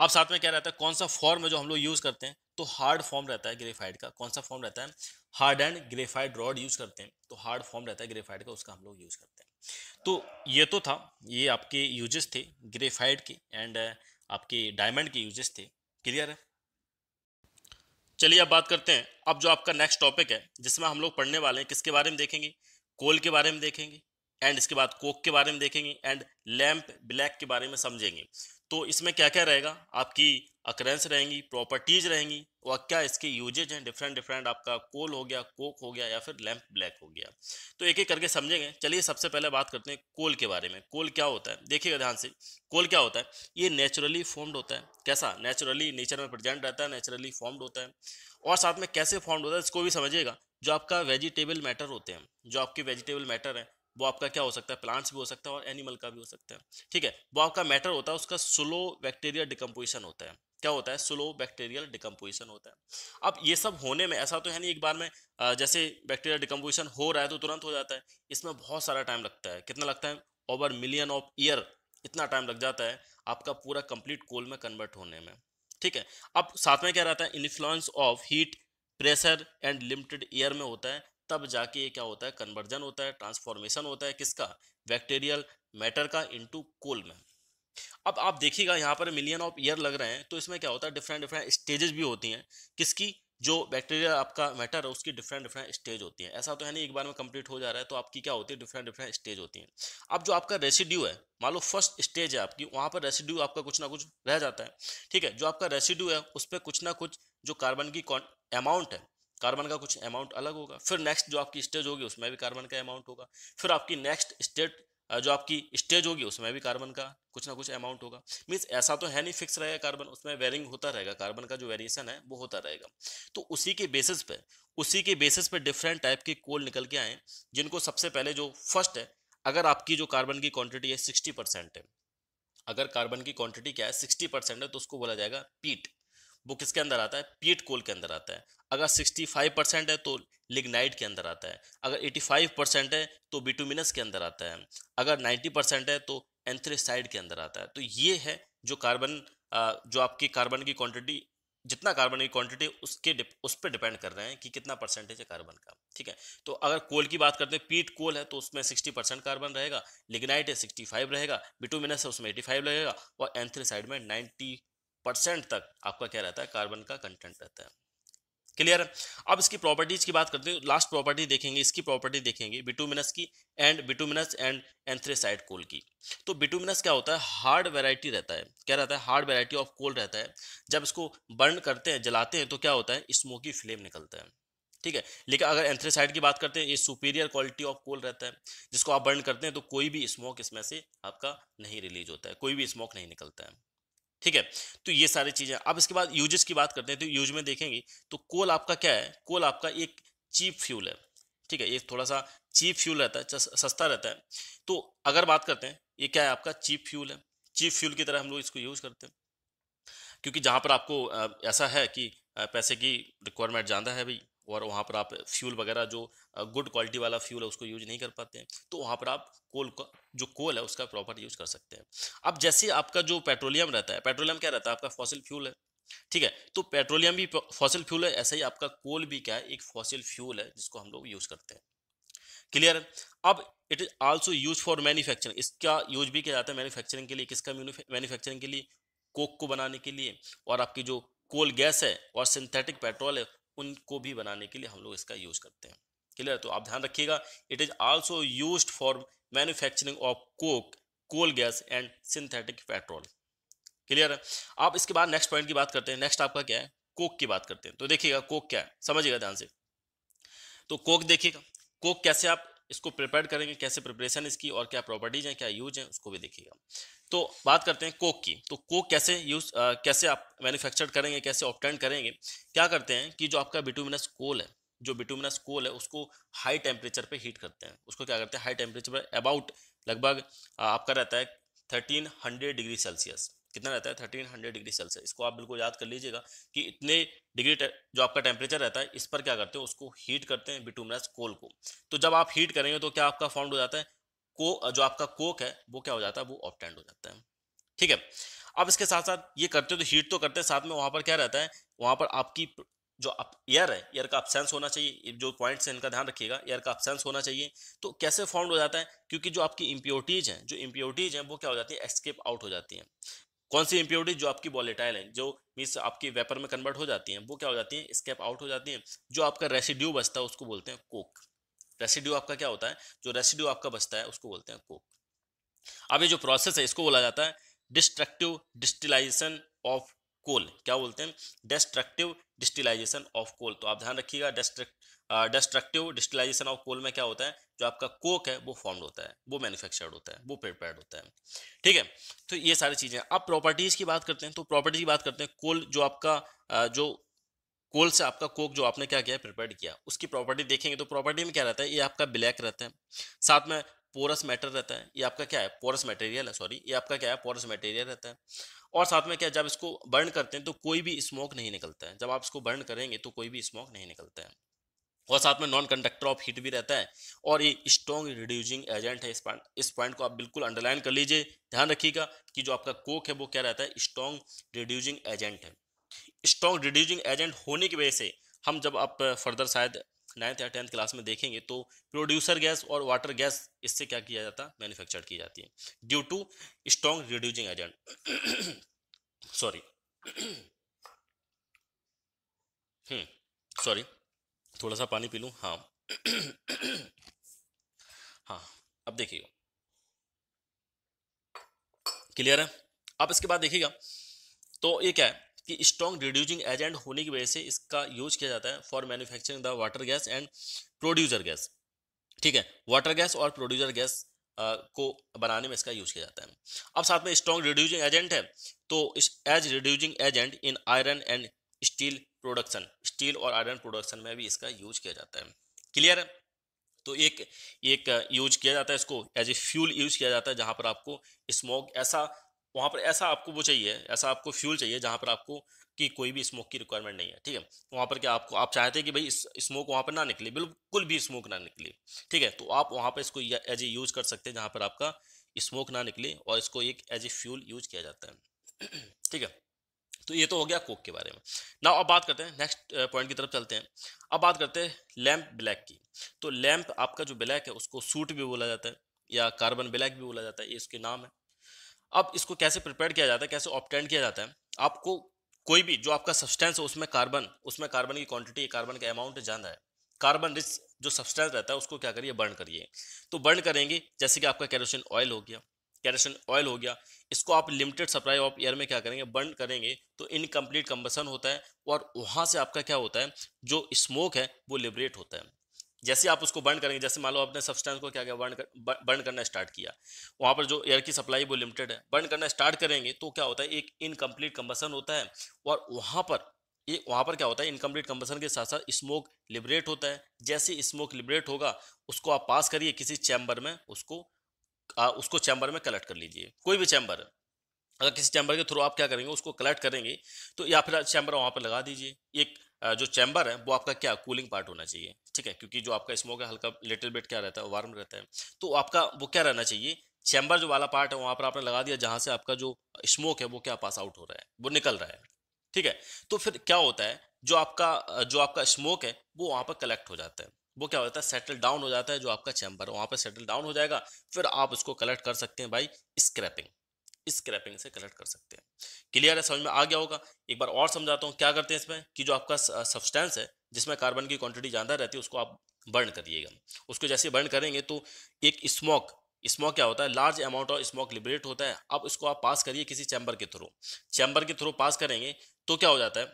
अब साथ में क्या रहता है कौन सा फॉर्म है जो हम लोग यूज़ करते हैं तो हार्ड फॉर्म रहता है ग्रेफाइड का कौन सा फॉर्म रहता है hard and graphite rod use करते हैं तो हार्ड फॉर्म रहता है ग्रेफाइड का उसका हम लोग यूज़ करते हैं तो ये तो था ये आपके यूजेस थे ग्रेफाइड के एंड uh, आपके डायमंड के यूजेस थे क्लियर है चलिए अब बात करते हैं अब जो आपका नेक्स्ट टॉपिक है जिसमें हम लोग पढ़ने वाले हैं किसके बारे में देखेंगे कोल के बारे में देखेंगे एंड इसके बाद कोक के बारे में देखेंगे एंड लैम्प ब्लैक के बारे में समझेंगे तो इसमें क्या क्या रहेगा आपकी अक्रेंस रहेंगी प्रॉपर्टीज रहेंगी और क्या इसके यूजेज हैं डिफरेंट डिफरेंट आपका कोल हो गया कोक हो गया या फिर लैंप ब्लैक हो गया तो एक एक करके समझेंगे चलिए सबसे पहले बात करते हैं कोल के बारे में कोल क्या होता है देखिएगा ध्यान से कोल क्या होता है ये नेचुरली फॉर्म्ड होता है कैसा नेचुरली नेचर में प्रेजेंट रहता है नेचुरली फॉर्म्ड होता है और साथ में कैसे फॉर्म्ड होता है इसको भी समझिएगा जो आपका वेजिटेबल मैटर होते हैं जो आपके वेजिटेबल मैटर हैं वो आपका क्या हो सकता है प्लांट्स भी हो सकता है और एनिमल का भी हो सकता है ठीक है वो आपका मैटर होता है उसका स्लो बैक्टीरियल डिकम्पोजिशन होता है क्या होता है स्लो बैक्टीरियल डिकम्पोजिशन होता है अब ये सब होने में ऐसा तो है नहीं एक बार में जैसे बैक्टीरियल डिकम्पोजिशन हो रहा है तो तुरंत हो जाता है इसमें बहुत सारा टाइम लगता है कितना लगता है ओवर मिलियन ऑफ ईयर इतना टाइम लग जाता है आपका पूरा कंप्लीट कोल में कन्वर्ट होने में ठीक है अब साथ में क्या रहता है influence of heat pressure and limited air में होता है तब जाके ये क्या होता है कन्वर्जन होता है ट्रांसफॉर्मेशन होता है किसका बैक्टीरियल मैटर का इनटू कोल में अब आप देखिएगा यहाँ पर मिलियन ऑफ ईयर लग रहे हैं तो इसमें क्या होता है डिफरेंट डिफरेंट स्टेजेस भी होती हैं किसकी जो बैक्टीरिया आपका मैटर है उसकी डिफरेंट डिफरेंट स्टेज होती है ऐसा तो है नहीं एक बार में कंप्लीट हो जा रहा है तो आपकी क्या होती है डिफरेंट डिफरेंट स्टेज होती है अब जो आपका रेसिड्यू है मान लो फर्स्ट स्टेज है आपकी वहाँ पर रेसिड्यू आपका कुछ ना कुछ रह जाता है ठीक है जो आपका रेसिड्यू है उस पर कुछ ना कुछ जो कार्बन की अमाउंट है कार्बन का कुछ अमाउंट अलग होगा फिर नेक्स्ट जो आपकी स्टेज होगी उसमें भी कार्बन का अमाउंट होगा फिर आपकी नेक्स्ट स्टेट जो आपकी स्टेज होगी उसमें भी कार्बन का कुछ ना कुछ अमाउंट होगा मीन्स ऐसा तो है नहीं फिक्स रहेगा कार्बन उसमें वेरिंग होता रहेगा कार्बन का जो वेरिएशन है वो होता रहेगा तो उसी के बेसिस पे उसी के बेसिस पे डिफरेंट टाइप के कोल निकल के आए जिनको सबसे पहले जो फर्स्ट है अगर आपकी जो कार्बन की क्वांटिटी है सिक्सटी परसेंट है अगर कार्बन की क्वांटिटी क्या है सिक्सटी परसेंट है तो उसको बोला जाएगा पीट वो किसके अंदर आता है पीट कोल के अंदर आता है अगर 65 परसेंट है तो लिग्नाइट के अंदर आता है अगर 85 परसेंट है तो बिटुमिनस के अंदर आता है अगर 90 परसेंट है तो एंथ्रेसाइड के अंदर आता है तो ये है जो कार्बन जो आपकी कार्बन की क्वांटिटी जितना कार्बन की क्वांटिटी उसके उस पर डिपेंड कर रहे हैं कि कितना परसेंटेज है कार्बन का ठीक है तो अगर कोल की बात करते हैं पीट कोल है तो उसमें सिक्सटी परसेंट कार्बन रहेगा लिग्नाइट है सिक्सटी फाइव रहेगा बिटूमिनस है उसमें एटी फाइव रहेगा और एंथ्रेसाइड में नाइन्टी परसेंट तक आपका क्या रहता है कार्बन का कंटेंट रहता है क्लियर अब इसकी प्रॉपर्टीज की बात करते हैं लास्ट प्रॉपर्टी देखेंगे इसकी प्रॉपर्टी देखेंगे बिटूमिनस की and bituminous and anthracite coal की तो बिटूमिनस क्या होता है हार्ड वैरायटी रहता है क्या रहता है हार्ड वैरायटी ऑफ कोल रहता है जब इसको बर्न करते हैं जलाते हैं तो क्या होता है स्मोकी फ्लेम निकलता है ठीक है लेकिन अगर एंथ्रेसाइड की बात करते हैं ये सुपीरियर क्वालिटी ऑफ कोल रहता है जिसको आप बर्न करते हैं तो कोई भी स्मोक इसमें से आपका नहीं रिलीज होता है कोई भी स्मोक नहीं निकलता है ठीक है तो ये सारी चीज़ें अब इसके बाद यूजेस की बात करते हैं तो यूज में देखेंगे तो कोल आपका क्या है कोल आपका एक चीप फ्यूल है ठीक है ये थोड़ा सा चीप फ्यूल रहता है सस्ता रहता है तो अगर बात करते हैं ये क्या है आपका चीप फ्यूल है चीप फ्यूल की तरह हम लोग इसको यूज़ करते हैं क्योंकि जहाँ पर आपको ऐसा है कि पैसे की रिक्वायरमेंट ज़्यादा है भाई और वहाँ पर आप फ्यूल वगैरह जो गुड क्वालिटी वाला फ्यूल है उसको यूज नहीं कर पाते हैं तो वहाँ पर आप कोल का जो कोल है उसका प्रॉपर यूज कर सकते हैं अब जैसे आपका जो पेट्रोलियम रहता है पेट्रोलियम क्या रहता है आपका फॉसिल फ्यूल है ठीक है तो पेट्रोलियम भी फॉसिल फ्यूल है ऐसा ही आपका कोल भी क्या है एक फॉसिल फ्यूल है जिसको हम लोग यूज करते हैं क्लियर है अब it is also use for manufacturing इसका यूज भी किया जाता है मैन्युफैक्चरिंग के लिए किसका मैन्युफैक्चरिंग के लिए कोक को बनाने के लिए और आपकी जो कोल गैस है और सिंथेटिक पेट्रोल है उनको भी बनाने के लिए हम लोग इसका यूज करते हैं क्लियर तो आप ध्यान रखिएगा it is also use for manufacturing of coke coal gas and synthetic petrol clear है आप इसके बाद नेक्स्ट पॉइंट की बात करते हैं नेक्स्ट आपका क्या है कोक की बात करते हैं तो देखिएगा कोक क्या है समझिएगा ध्यान से तो कोक देखिएगा कोक कैसे आप इसको प्रिपेयर करेंगे कैसे प्रिपरेशन इसकी और क्या प्रॉपर्टीज हैं क्या यूज हैं उसको भी देखिएगा तो बात करते हैं कोक की तो कोक कैसे यूज आ, कैसे आप मैन्युफैक्चर करेंगे कैसे ऑप्टेंड करेंगे क्या करते हैं कि जो आपका बिटूमिनस कोल है जो बिटूमिनस कोल है उसको हाई टेम्परेचर पर हीट करते हैं उसको क्या करते हैं हाई टेम्परेचर पर अबाउट लगभग आपका रहता है थर्टीन हंड्रेड डिग्री सेल्सियस कितना रहता है थर्टीन हंड्रेड डिग्री सेल्सियस इसको आप बिल्कुल याद कर लीजिएगा कि इतने डिग्री जो आपका टेम्परेचर रहता है इस पर क्या करते हैं उसको हीट करते हैं बिटूमरस कोल को तो जब आप हीट करेंगे तो क्या आपका फॉर्म हो जाता है को जो आपका कोक है वो क्या हो जाता है वो ऑप्टेंड हो जाता है ठीक है अब इसके साथ साथ ये करते हो तो हीट तो करते हैं साथ में वहां पर क्या रहता है वहां पर आपकी जो आप एयर है एयर का अपसेंस होना चाहिए जो पॉइंट्स हैं इनका ध्यान रखिएगा एयर का अपसेंस होना चाहिए तो कैसे फॉर्म हो जाता है क्योंकि जो आपकी इम्प्योरिटीज हैं जो इम्प्योरिटीज हैं वो क्या हो जाती है एस्केप आउट हो जाती हैं कौन सी इंप्योरिटी जो आपकी वॉलेटाइल है जो मीन्स आपकी वेपर में कन्वर्ट हो जाती हैं वो क्या हो जाती हैं स्केप आउट हो जाती हैं जो आपका रेसिड्यू बचता है उसको बोलते हैं कोक रेसिड्यू आपका क्या होता है जो रेसिड्यू आपका बचता है उसको बोलते हैं कोक अब ये जो प्रोसेस है इसको बोला जाता है डिस्ट्रक्टिव डिस्टिलाइजेशन ऑफ कोल क्या बोलते हैं डिस्ट्रक्टिव डिस्टिलाइजेशन ऑफ कोल तो आप ध्यान रखिएगा destruct destructive distillation of coal में क्या होता है जो आपका कोक है वो फॉर्म्ड होता है वो मैन्युफैक्चर्ड होता है वो प्रिपेयर्ड होता है ठीक है तो ये सारी चीज़ें अब प्रॉपर्टीज़ की बात करते हैं तो प्रॉपर्टी की बात करते हैं कोल जो आपका जो कोल से आपका कोक जो आपने क्या किया प्रिपेयर किया उसकी प्रॉपर्टी देखेंगे तो प्रॉपर्टी में क्या रहता है ये आपका ब्लैक रहता है साथ में पोरस मैटर रहता है ये आपका क्या है पोरस मटेरियल है सॉरी ये आपका क्या है पोरस मटेरियल रहता है और साथ में क्या जब इसको बर्न करते हैं तो कोई भी स्मोक नहीं निकलता है जब आप इसको बर्न करेंगे तो कोई भी स्मोक नहीं निकलता है और साथ में नॉन कंडक्टर ऑफ हीट भी रहता है और ये स्ट्रॉन्ग रिड्यूजिंग एजेंट है इस पॉइंट इस पॉइंट को आप बिल्कुल अंडरलाइन कर लीजिए ध्यान रखिएगा कि जो आपका कोक है वो क्या रहता है स्ट्रॉन्ग रिड्यूजिंग एजेंट है स्ट्रॉन्ग रिड्यूजिंग एजेंट होने की वजह से हम जब आप फर्दर शायद नाइन्थ या टेंथ क्लास में देखेंगे तो प्रोड्यूसर गैस और वाटर गैस इससे क्या किया जाता है मैन्युफैक्चर की जाती है due to strong reducing agent sorry sorry थोड़ा सा पानी पी लूँ हाँ हाँ अब देखिएगा क्लियर है आप इसके बाद देखिएगा तो ये क्या है कि स्ट्रॉन्ग रिड्यूजिंग एजेंट होने की वजह से इसका यूज किया जाता है for manufacturing the water gas and producer gas ठीक है वाटर गैस और प्रोड्यूसर गैस को बनाने में इसका यूज किया जाता है अब साथ में स्ट्रॉन्ग रिड्यूजिंग एजेंट है तो इस as reducing agent in iron and steel production steel और आयरन प्रोडक्शन में भी इसका यूज किया जाता है क्लियर है तो एक एक यूज किया जाता है इसको एज ए फ्यूल यूज किया जाता है जहाँ पर आपको स्मोक ऐसा वहाँ पर ऐसा आपको वो चाहिए ऐसा आपको फ्यूल चाहिए जहाँ पर आपको कि कोई भी स्मोक की रिक्वायरमेंट नहीं है ठीक है वहाँ पर क्या आपको आप चाहते हैं कि भाई स्मोक वहाँ पर ना निकले बिल्कुल भी स्मोक ना निकले ठीक है तो आप वहाँ पर इसको एज ए यूज कर सकते हैं जहाँ पर आपका स्मोक ना निकले और इसको एक एज ए फ्यूल यूज किया जाता है ठीक है तो ये तो हो गया कोक के बारे में ना अब बात करते हैं नेक्स्ट पॉइंट की तरफ चलते हैं अब बात करते हैं लैम्प ब्लैक की तो लैम्प आपका जो ब्लैक है उसको सूट भी बोला जाता है या कार्बन ब्लैक भी बोला जाता है ये इसके नाम है अब इसको कैसे प्रिपेयर किया जाता है कैसे ऑप्टेंड किया जाता है आपको कोई भी जो आपका सब्सटेंस है उसमें कार्बन उसमें कार्बन की क्वांटिटी कार्बन का अमाउंट ज्यादा है कार्बन रिच जो सब्सटेंस रहता है उसको क्या करिए बर्न करिए तो बर्न करेंगे जैसे कि आपका कैरोसिन ऑयल हो गया कैरेसिन ऑयल हो गया इसको आप लिमिटेड सप्लाई ऑफ एयर में क्या करेंगे बर्न करेंगे तो इनकम्प्लीट कम्बसन होता है और वहाँ से आपका क्या होता है जो स्मोक है वो लिबरेट होता है जैसे आप उसको बर्न करेंगे जैसे मान लो आपने सब्सटेंस को क्या क्या बर्न कर, बर्न करना स्टार्ट किया वहाँ पर जो एयर की सप्लाई वो लिमिटेड है बर्न करना स्टार्ट करेंगे तो क्या होता है एक इनकम्प्लीट कम्बसन होता है और वहाँ पर ये वहाँ पर क्या होता है इनकम्प्लीट कम्बसन के साथ साथ स्मोक लिबरेट होता है जैसे स्मोक लिबरेट होगा उसको आप पास करिए किसी चैम्बर में उसको आ, उसको चैम्बर में कलेक्ट कर लीजिए कोई भी चैम्बर अगर किसी चैम्बर के थ्रू आप क्या करेंगे उसको कलेक्ट करेंगे तो या फिर चैम्बर वहाँ पर लगा दीजिए एक जो चैम्बर है वो आपका क्या कूलिंग पार्ट होना चाहिए ठीक है क्योंकि जो आपका स्मोक है हल्का लिटिल बिट क्या रहता है वार्म रहता है तो आपका वो क्या रहना चाहिए चैम्बर जो वाला पार्ट है वहाँ पर आपने लगा दिया जहाँ से आपका जो स्मोक है वो क्या पास आउट हो रहा है वो निकल रहा है ठीक है तो फिर क्या होता है जो आपका जो आपका स्मोक है वो वहाँ पर कलेक्ट हो जाता है वो क्या हो जाता है सेटल डाउन हो जाता है जो आपका चैम्बर है वहाँ पर सेटल डाउन हो जाएगा फिर आप उसको कलेक्ट कर सकते हैं बाई स्क्रैपिंग स्क्रैपिंग से कलेक्ट कर सकते हैं क्लियर है समझ में आ गया होगा एक बार और समझाता हूँ क्या करते हैं इसमें कि जो आपका सब्सटेंस है जिसमें कार्बन की क्वांटिटी ज़्यादा रहती है उसको आप बर्न करिएगा उसको जैसे बर्न करेंगे तो एक स्मोक स्मोक क्या होता है large amount of smoke liberate होता है अब इसको आप पास करिए किसी चैम्बर के थ्रू चैम्बर के थ्रू पास करेंगे तो क्या हो जाता है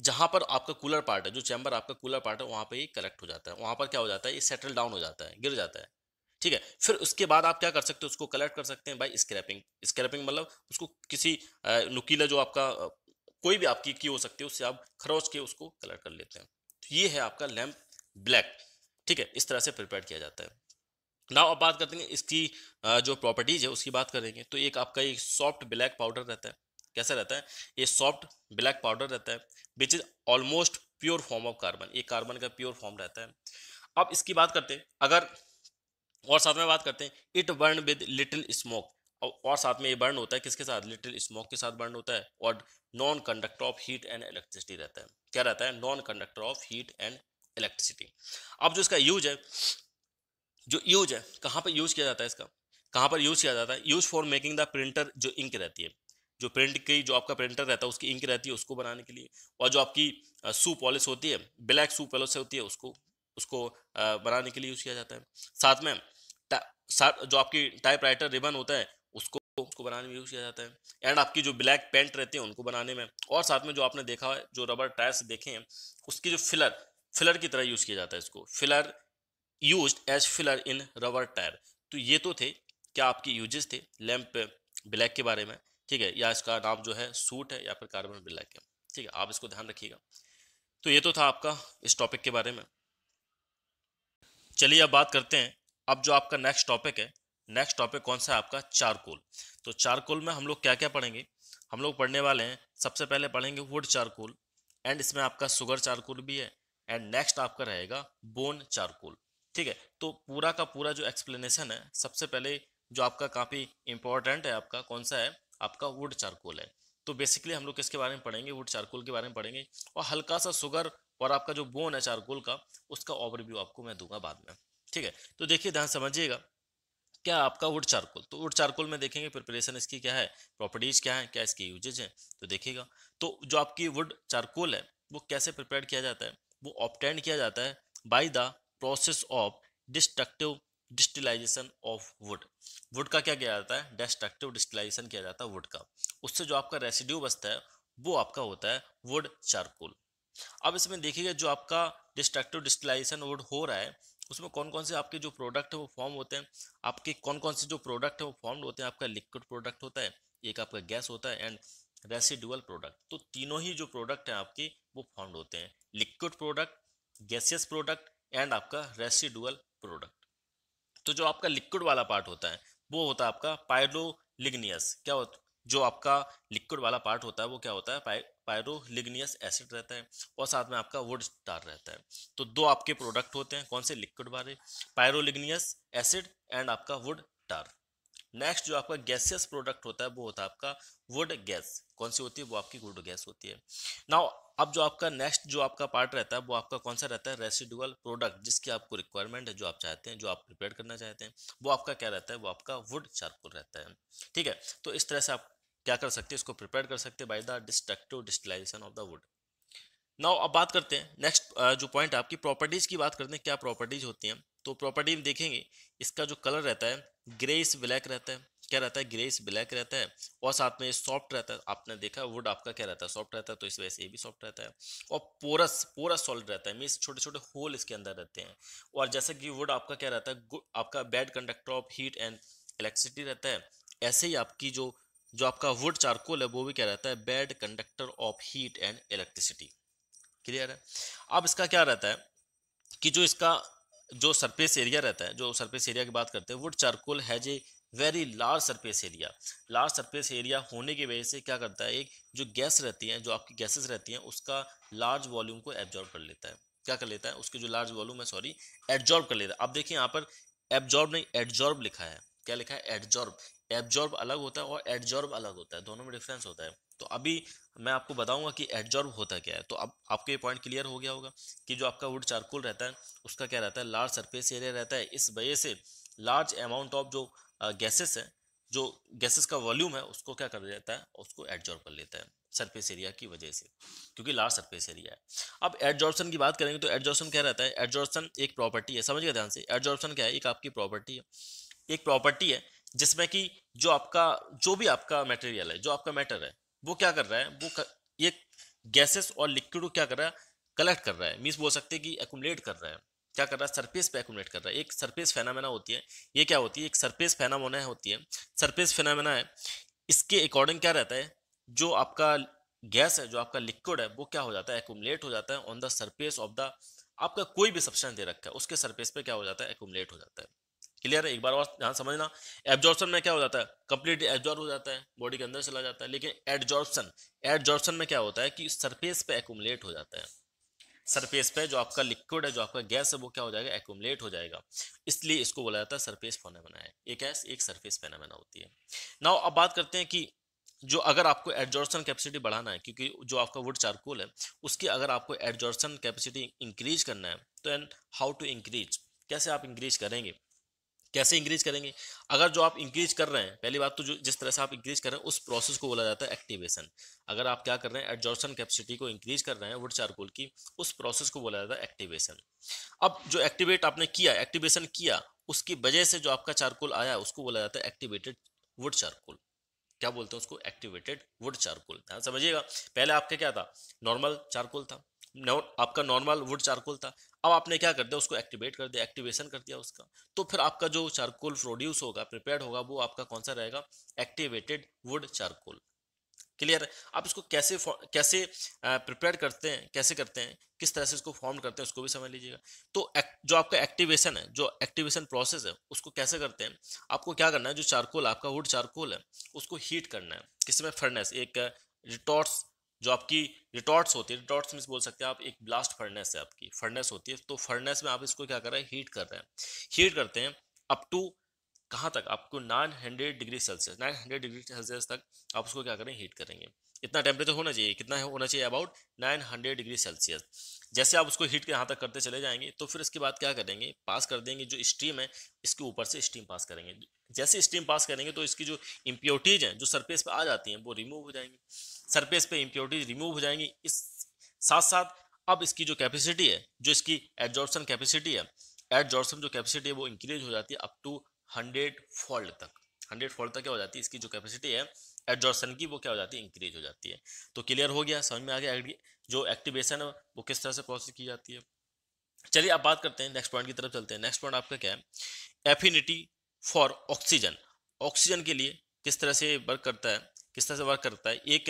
जहाँ पर आपका कूलर पार्ट है जो चैम्बर आपका कूलर पार्ट है वहाँ पर ये कलेक्ट हो जाता है वहाँ पर क्या हो जाता है ये सेटल डाउन हो जाता है गिर जाता है ठीक है फिर उसके बाद आप क्या कर सकते हो उसको कलेक्ट कर सकते हैं बाई स्क्रैपिंग स्क्रैपिंग मतलब उसको किसी नुकीला जो आपका कोई भी आपकी की हो सकती है उससे आप खरोच के उसको कलर कर लेते हैं तो ये है आपका लैम्प ब्लैक ठीक है इस तरह से प्रिपेयर किया जाता है ना अब बात करते हैं इसकी जो प्रॉपर्टीज है उसकी बात करेंगे तो एक आपका एक सॉफ्ट ब्लैक पाउडर रहता है कैसा रहता है ये सॉफ्ट ब्लैक पाउडर रहता है which is almost pure form of carbon ये कार्बन का प्योर फॉर्म रहता है अब इसकी बात करते हैं अगर और साथ में बात करते हैं it burn with little smoke और साथ में ये बर्न होता है किसके साथ लिटिल स्मोक के साथ बर्न होता है और non conductor of heat and electricity रहता है क्या रहता है non conductor of heat and electricity अब जो इसका यूज है जो यूज है कहाँ पर यूज किया जाता है इसका कहाँ पर यूज किया जाता है use for making the printer जो इंक रहती है जो प्रिंट की जो आपका प्रिंटर रहता है उसकी इंक रहती है उसको बनाने के लिए और जो आपकी सू पॉलिस होती है ब्लैक सू पॉलिस होती है उसको उसको बनाने के लिए यूज़ किया जाता है साथ में साथ जो आपकी टाइप राइटर रिबन होता है उसको उसको बनाने में यूज़ किया जाता है एंड आपकी जो ब्लैक पेंट रहती है उनको बनाने में और साथ में जो आपने देखा है जो रबर टायर्स देखे हैं उसकी जो फिलर फिलर की तरह यूज़ किया जाता है इसको filler use as filler in rubber tyre तो ये तो थे क्या आपके यूजेस थे लैम्प ब्लैक के बारे में ठीक है या इसका नाम जो है सूट है या फिर कार्बन ब्लैक है ठीक है आप इसको ध्यान रखिएगा तो ये तो था आपका इस टॉपिक के बारे में चलिए अब बात करते हैं अब जो आपका नेक्स्ट टॉपिक है नेक्स्ट टॉपिक कौन सा है आपका चारकोल तो चारकोल में हम लोग क्या क्या पढ़ेंगे हम लोग पढ़ने वाले हैं सबसे पहले पढ़ेंगे वुड चारकोल एंड इसमें आपका सुगर चारकोल भी है एंड नेक्स्ट आपका रहेगा बोन चारकोल ठीक है तो पूरा का पूरा जो एक्सप्लेनेशन है सबसे पहले जो आपका काफ़ी इंपॉर्टेंट है आपका कौन सा है आपका वुड चारकोल है तो बेसिकली हम लोग किसके बारे में पढ़ेंगे वुड चारकोल के बारे में पढ़ेंगे और हल्का सा शुगर और आपका जो बोन है चारकोल का उसका ओवरव्यू आपको मैं दूंगा बाद में ठीक है तो देखिए ध्यान समझिएगा क्या आपका वुड चारकोल तो वुड चारकोल में देखेंगे प्रिपरेशन इसकी क्या है प्रॉपर्टीज क्या है क्या इसके यूजेज हैं तो देखिएगा तो जो आपकी वुड चारकोल है वो कैसे प्रिपेयर किया जाता है वो ऑप्टेंड किया जाता है by the process of destructive distillation of wood wood का क्या किया जाता है डेस्ट्रक्टिव डिस्टिलाइजेशन किया जाता है वुड का उससे जो आपका रेसिड्यू बचता है वो आपका होता है वुड चारकोल अब इसमें देखिएगा जो आपका डिस्ट्रक्टिव डिस्टिलाइजेशन वुड हो रहा है उसमें कौन कौन से आपके जो प्रोडक्ट है वो फॉर्म होते हैं आपके कौन कौन से जो प्रोडक्ट है वो फॉर्म होते हैं आपका लिक्विड प्रोडक्ट होता है एक आपका गैस होता है एंड रेसिडुअल प्रोडक्ट तो तीनों ही जो प्रोडक्ट हैं आपके वो फॉर्म होते हैं liquid product gaseous product and आपका रेसिडुअल प्रोडक्ट तो जो आपका लिक्विड वाला पार्ट होता है वो होता है आपका पायरोलिग्नियस क्या होता जो आपका लिक्विड वाला पार्ट होता है वो क्या होता है पाय, पायरोलिग्नियस एसिड रहता है और साथ में आपका वुड स्टार रहता है तो दो आपके प्रोडक्ट होते हैं कौन से लिक्विड वाले पायरोलिग्नियस एसिड एंड आपका वुड टार नेक्स्ट जो आपका गैसियस प्रोडक्ट होता है वो होता है आपका वुड गैस कौन सी होती है वो आपकी वुड गैस होती है नाउ अब जो आपका नेक्स्ट जो आपका पार्ट रहता है वो आपका कौन सा रहता है रेसिडुअल प्रोडक्ट जिसकी आपको रिक्वायरमेंट है जो आप चाहते हैं जो आप प्रिपेयर करना चाहते हैं वो आपका क्या रहता है वो आपका वुड चारकोल रहता है ठीक है तो इस तरह से आप क्या कर सकते हैं इसको प्रिपेयर कर सकते हैं by the destructive distillation of the wood now अब बात करते हैं नेक्स्ट जो पॉइंट आपकी प्रॉपर्टीज़ की बात करते हैं क्या प्रॉपर्टीज़ होती हैं तो प्रॉपर्टी में देखेंगे इसका जो कलर रहता है ग्रेस ब्लैक रहता है क्या रहता है ग्रेस ब्लैक रहता है और साथ में सॉफ्ट रहता है आपने देखा वुड आपका क्या रहता है सॉफ्ट रहता है तो इस वजह से ये भी सॉफ्ट रहता है और पोरस पोरस सॉलिड रहता है मीन्स छोटे छोटे होल इसके अंदर रहते हैं और जैसे कि वुड आपका क्या रहता है आपका bad conductor of heat and electricity रहता है ऐसे ही आपकी जो जो आपका वुड चारकोल है वो भी क्या रहता है bad conductor of heat and electricity clear है अब इसका क्या रहता है कि जो इसका जो सरफेस एरिया रहता है जो सरफेस एरिया की बात करते हैं wood charcoal has a very large surface area large surface area होने की वजह से क्या करता है एक जो गैस रहती है जो आपकी गैसेस रहती हैं उसका लार्ज वॉल्यूम को एब्जॉर्ब कर लेता है क्या कर लेता है उसके जो लार्ज वॉल्यूम है सॉरी एब्जॉर्व कर लेता है आप देखिए यहाँ पर एब्जॉर्ब नहीं एडजॉर्ब लिखा है क्या लिखा है एडजॉर्ब एब्जॉर्ब अलग होता है और एडजॉर्ब अलग होता है दोनों में डिफरेंस होता है तो अभी मैं आपको बताऊंगा कि एडजॉर्ब होता क्या है तो अब आपको ये पॉइंट क्लियर हो गया होगा कि जो आपका वुड चारकोल रहता है उसका क्या रहता है लार्ज सरफेस एरिया रहता है इस वजह से लार्ज अमाउंट ऑफ जो गैसेस है जो गैसेस का वॉल्यूम है उसको क्या कर देता है उसको एडजॉर्ब कर लेता है सरफेस एरिया की वजह से क्योंकि लार्ज सरफेस एरिया है अब एडजॉर्प्शन की बात करेंगे तो एडजॉर्प्शन क्या रहता है एडजॉर्प्शन एक प्रॉपर्टी है समझिए ध्यान से एडजॉर्प्शन क्या है एक आपकी प्रॉपर्टी है एक प्रॉपर्टी है जिसमें कि जो आपका जो भी आपका मटेरियल है जो आपका मैटर है वो क्या कर रहा है वो एक गैसेस और लिक्विड को क्या कर रहा है कलेक्ट कर रहा है मीन्स बोल सकते हैं कि एकुमलेट कर रहा है क्या कर रहा है सरफेस पे एकट कर रहा है एक सरफेस फेनामेना होती है ये क्या होती है एक सरफेस फेनामोना होती है सरफेस फेनामेना है इसके अकॉर्डिंग क्या रहता है जो आपका गैस है जो आपका लिक्विड है वो क्या हो जाता है एकुमलेट हो जाता है on the surface of the आपका कोई भी सब्सटेंस दे रखा है उसके सरफेस पे क्या हो जाता है एकुमलेट हो जाता है क्लियर है एक बार और ध्यान समझना एब्जॉर्प्शन में क्या हो जाता है कंप्लीट एब्जॉर्ब हो जाता है बॉडी के अंदर चला जाता है लेकिन एडजॉर्प्शन एडजॉर्प्शन में क्या होता है कि सरफेस पे एकुमलेट हो जाता है सरफेस पे जो आपका लिक्विड है जो आपका गैस है वो क्या हो जाएगा एकुमलेट हो जाएगा इसलिए इसको बोला जाता है सरफेस फोनामेना है एक गैस एक सरफेस फेनामेना होती है नाउ अब बात करते हैं कि जो अगर आपको एडजॉर्सन कैपेसिटी बढ़ाना है क्योंकि जो आपका वुड चारकोल है उसकी अगर आपको एडजॉर्सन कैपेसिटी इंक्रीज करना है तो एंड हाउ टू इंक्रीज कैसे आप इंक्रीज करेंगे कैसे इंक्रीज करेंगे अगर जो आप इंक्रीज कर रहे हैं पहली बात तो जो जिस तरह से आप इंक्रीज कर रहे हैं उस प्रोसेस को बोला जाता है एक्टिवेशन अगर आप क्या कर रहे हैं एडजॉर्सन कैपेसिटी को इंक्रीज कर रहे हैं वुड चारकोल की उस प्रोसेस को बोला जाता है एक्टिवेशन अब जो एक्टिवेट आपने किया एक्टिवेशन किया उसकी वजह से जो आपका चारकोल आया उसको बोला जाता है एक्टिवेटेड वुड चारकोल क्या बोलते हैं उसको एक्टिवेटेड वुड चारकोल समझिएगा पहले आपका क्या था नॉर्मल चारकोल था आपका नॉर्मल वुड चारकोल था अब आपने क्या कर दिया उसको एक्टिवेट कर दिया एक्टिवेशन कर दिया उसका तो फिर आपका जो चारकोल प्रोड्यूस होगा प्रिपेयर होगा वो आपका कौन सा रहेगा एक्टिवेटेड वुड चारकोल क्लियर आप इसको कैसे कैसे प्रिपेयर करते हैं कैसे करते हैं किस तरह से इसको फॉर्म करते हैं उसको भी समझ लीजिएगा तो एक, जो आपका एक्टिवेशन है जो एक्टिवेशन प्रोसेस है उसको कैसे करते हैं आपको क्या करना है जो चारकोल आपका वुड चारकोल है उसको हीट करना है किसी में फर्नेस एक रिटॉर्ट्स जो आपकी रिटॉर्ट्स होती है रिटॉर्ट्स में बोल सकते हैं आप एक ब्लास्ट फर्नेस है आपकी फर्नेस होती है तो फर्नेस में आप इसको क्या कर रहे हैं हीट कर रहे हैं हीट करते हैं अप टू कहाँ तक आपको 900 डिग्री सेल्सियस 900 डिग्री सेल्सियस तक आप उसको क्या करें हीट करेंगे इतना टेम्परेचर होना चाहिए कितना है होना चाहिए अबाउट 900 डिग्री सेल्सियस जैसे आप उसको हीट के यहाँ तक करते चले जाएंगे तो फिर इसके बाद क्या करेंगे पास कर देंगे जो स्टीम है इसके ऊपर से स्टीम पास करेंगे जैसे स्टीम पास करेंगे तो इसकी जो इम्प्योरिटीज हैं जो सरफेस पे आ जाती हैं वो रिमूव हो जाएंगी सरफेस पे इम्प्योरिटीज रिमूव हो जाएंगी इस साथ साथ अब इसकी जो कैपेसिटी है जो इसकी एडजॉर्सन कैपेसिटी है एडजॉर्सन जो कैपेसिटी है वो इंक्रीज हो जाती है अप टू हंड्रेड फॉल्ट तक हंड्रेड फॉल्ट तक क्या हो जाती है इसकी जो कैपेसिटी है एडजॉर्सन की वो क्या हो जाती है इंक्रीज हो जाती है तो क्लियर हो गया समझ में आ गया जो एक्टिवेशन है वो किस तरह से प्रोसेस की जाती है चलिए आप बात करते हैं नेक्स्ट पॉइंट की तरफ चलते हैं नेक्स्ट पॉइंट आपका क्या है एफिनिटी फॉर ऑक्सीजन ऑक्सीजन के लिए किस तरह से वर्क करता है किस तरह से वर्क करता है एक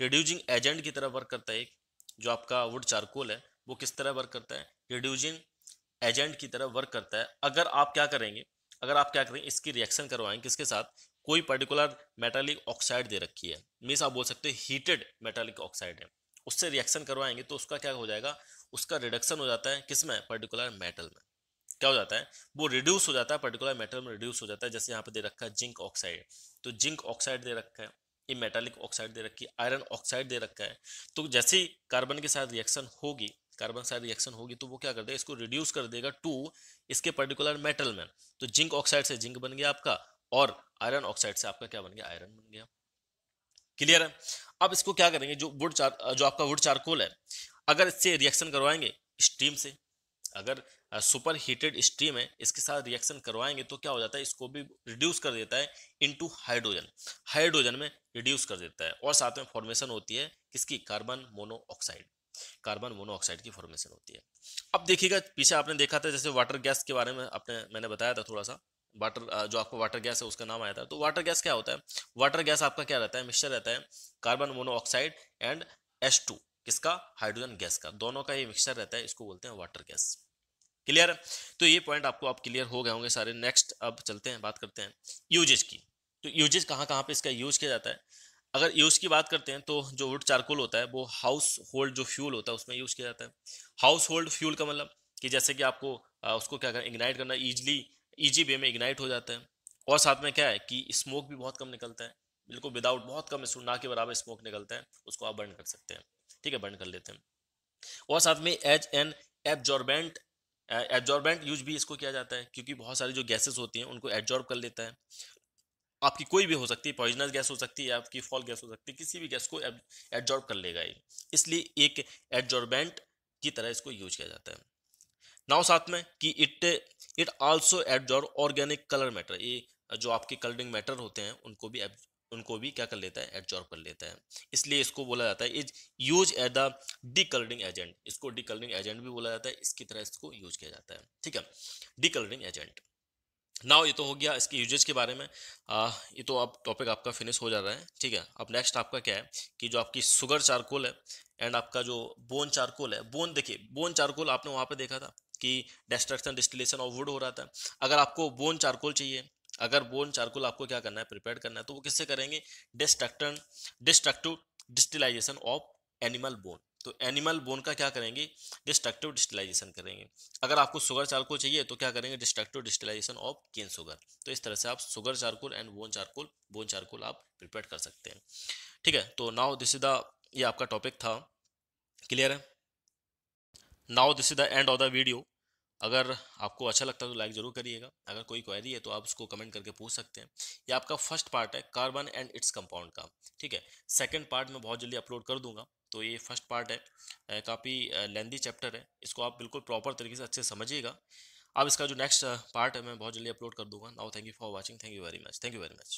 रिड्यूजिंग एजेंट की तरह वर्क करता है एक जो आपका वुड चारकोल है वो किस तरह वर्क करता है रिड्यूजिंग एजेंट की तरह वर्क करता है अगर आप क्या करेंगे अगर आप क्या करेंगे इसकी रिएक्शन करवाएंगे किसके साथ कोई पर्टिकुलर मेटालिक ऑक्साइड दे रखी है मीन्स आप बोल सकते हैं हीटेड मेटालिक ऑक्साइड है उससे रिएक्शन करवाएंगे तो उसका क्या हो जाएगा उसका रिडक्शन हो जाता है किस में पर्टिकुलर मेटल में क्या हो जाता है वो रिड्यूस हो जाता है पर्टिकुलर मेटल में रिड्यूस हो जाता है जैसे यहाँ पे दे रखा है जिंक ऑक्साइड तो जिंक ऑक्साइड दे रखा है ये मेटालिक ऑक्साइड दे रखी है आयरन ऑक्साइड दे रखा है तो जैसे ही कार्बन के साथ रिएक्शन होगी कार्बन के साथ रिएक्शन होगी तो वो क्या कर देगा इसको रिड्यूस कर देगा टू इसके पर्टिकुलर मेटल में तो जिंक ऑक्साइड से जिंक बन गया आपका और आयरन ऑक्साइड से आपका क्या बन गया आयरन बन गया क्लियर है अब इसको क्या करेंगे जो वुड चार जो आपका वुड चारकोल है अगर इससे रिएक्शन करवाएंगे स्टीम से अगर सुपर हीटेड स्टीम है इसके साथ रिएक्शन करवाएंगे तो क्या हो जाता है इसको भी रिड्यूस कर देता है इनटू हाइड्रोजन हाइड्रोजन में रिड्यूस कर देता है और साथ में फॉर्मेशन होती है किसकी कार्बन मोनोऑक्साइड कार्बन मोनोऑक्साइड की फॉर्मेशन होती है अब देखिएगा पीछे आपने देखा था जैसे वाटर गैस के बारे में आपने मैंने बताया था थोड़ा सा वाटर uh, जो आपको वाटर गैस है उसका नाम आया था तो वाटर गैस क्या होता है वाटर गैस आपका क्या रहता है मिक्सचर रहता है carbon monoxide and S two किसका हाइड्रोजन गैस का दोनों का ये मिक्सचर रहता है इसको बोलते हैं वाटर गैस क्लियर है तो ये पॉइंट आपको आप क्लियर हो गए होंगे सारे नेक्स्ट अब चलते हैं बात करते हैं यूजेज की तो यूजेज कहाँ कहाँ पे इसका यूज किया जाता है अगर यूज़ की बात करते हैं तो जो वुड चारकोल होता है वो हाउस होल्ड जो फ्यूल होता है उसमें यूज़ किया जाता है हाउस होल्ड फ्यूल का मतलब कि जैसे कि आपको uh, उसको क्या करें इग्नाइट करना ईजिली ईजी e वे में इग्नाइट हो जाता है और साथ में क्या है कि स्मोक भी बहुत कम निकलता है बिल्कुल विदाउट बहुत कम ना के बराबर स्मोक निकलता है उसको आप बर्न कर सकते हैं ठीक है बर्न कर लेते हैं और साथ में as an absorbent absorbent use भी इसको किया जाता है क्योंकि बहुत सारी जो गैसेस होती हैं उनको एब्जॉर्ब कर लेता है आपकी कोई भी हो सकती है पॉइजनस गैस हो सकती है आपकी फॉल गैस हो सकती है किसी भी गैस को एब्जॉर्ब कर लेगा ये इसलिए एक एब्जॉर्बेंट की तरह इसको यूज किया जाता है नाउ साथ में कि it it also absorb organic colour matter ये जो आपके कलरिंग मैटर होते हैं उनको भी उनको भी क्या कर लेता है एब्जॉर्व कर लेता है इसलिए इसको बोला जाता है is use as the decolouring agent इसको डी कलरिंग एजेंट भी बोला जाता है इसकी तरह इसको यूज किया जाता है ठीक है डी कलरिंग एजेंट नाउ ये तो हो गया इसके यूजेज के बारे में आ, ये तो अब टॉपिक आपका फिनिश हो जा रहा है ठीक है अब नेक्स्ट आपका क्या है कि जो आपकी शुगर चारकोल है एंड आपका जो बोन चारकोल है बोन देखिए बोन चारकोल आपने वहाँ पे देखा था कि डिस्ट्रक्शन डिस्टिलेशन ऑफ वुड हो रहा था अगर आपको बोन चारकोल चाहिए अगर बोन चारकोल आपको क्या करना है प्रिपेयर करना है तो वो किससे करेंगे destruction destructive distillation of animal bone तो एनिमल बोन का क्या करेंगे डिस्ट्रक्टिव डिस्टिलाइजेशन करेंगे अगर आपको शुगर चारकोल चाहिए तो क्या करेंगे destructive distillation of cane sugar तो इस तरह से आप sugar charcoal and bone charcoal bone charcoal आप प्रिपेयर कर सकते हैं ठीक है तो नाउ दिस इज द ये आपका टॉपिक था क्लियर है now this is the end of the video अगर आपको अच्छा लगता है तो लाइक ज़रूर करिएगा अगर कोई क्वेरी है तो आप उसको कमेंट करके पूछ सकते हैं ये आपका फर्स्ट पार्ट है कार्बन एंड इट्स कंपाउंड का ठीक है सेकंड पार्ट मैं बहुत जल्दी अपलोड कर दूंगा तो ये फर्स्ट पार्ट है काफ़ी लेंदी चैप्टर है इसको आप बिल्कुल प्रॉपर तरीके से अच्छे समझिएगा अब इसका जो नेक्स्ट पार्ट है मैं बहुत जल्दी अपलोड कर दूंगा now thank you for watching thank you very much thank you very much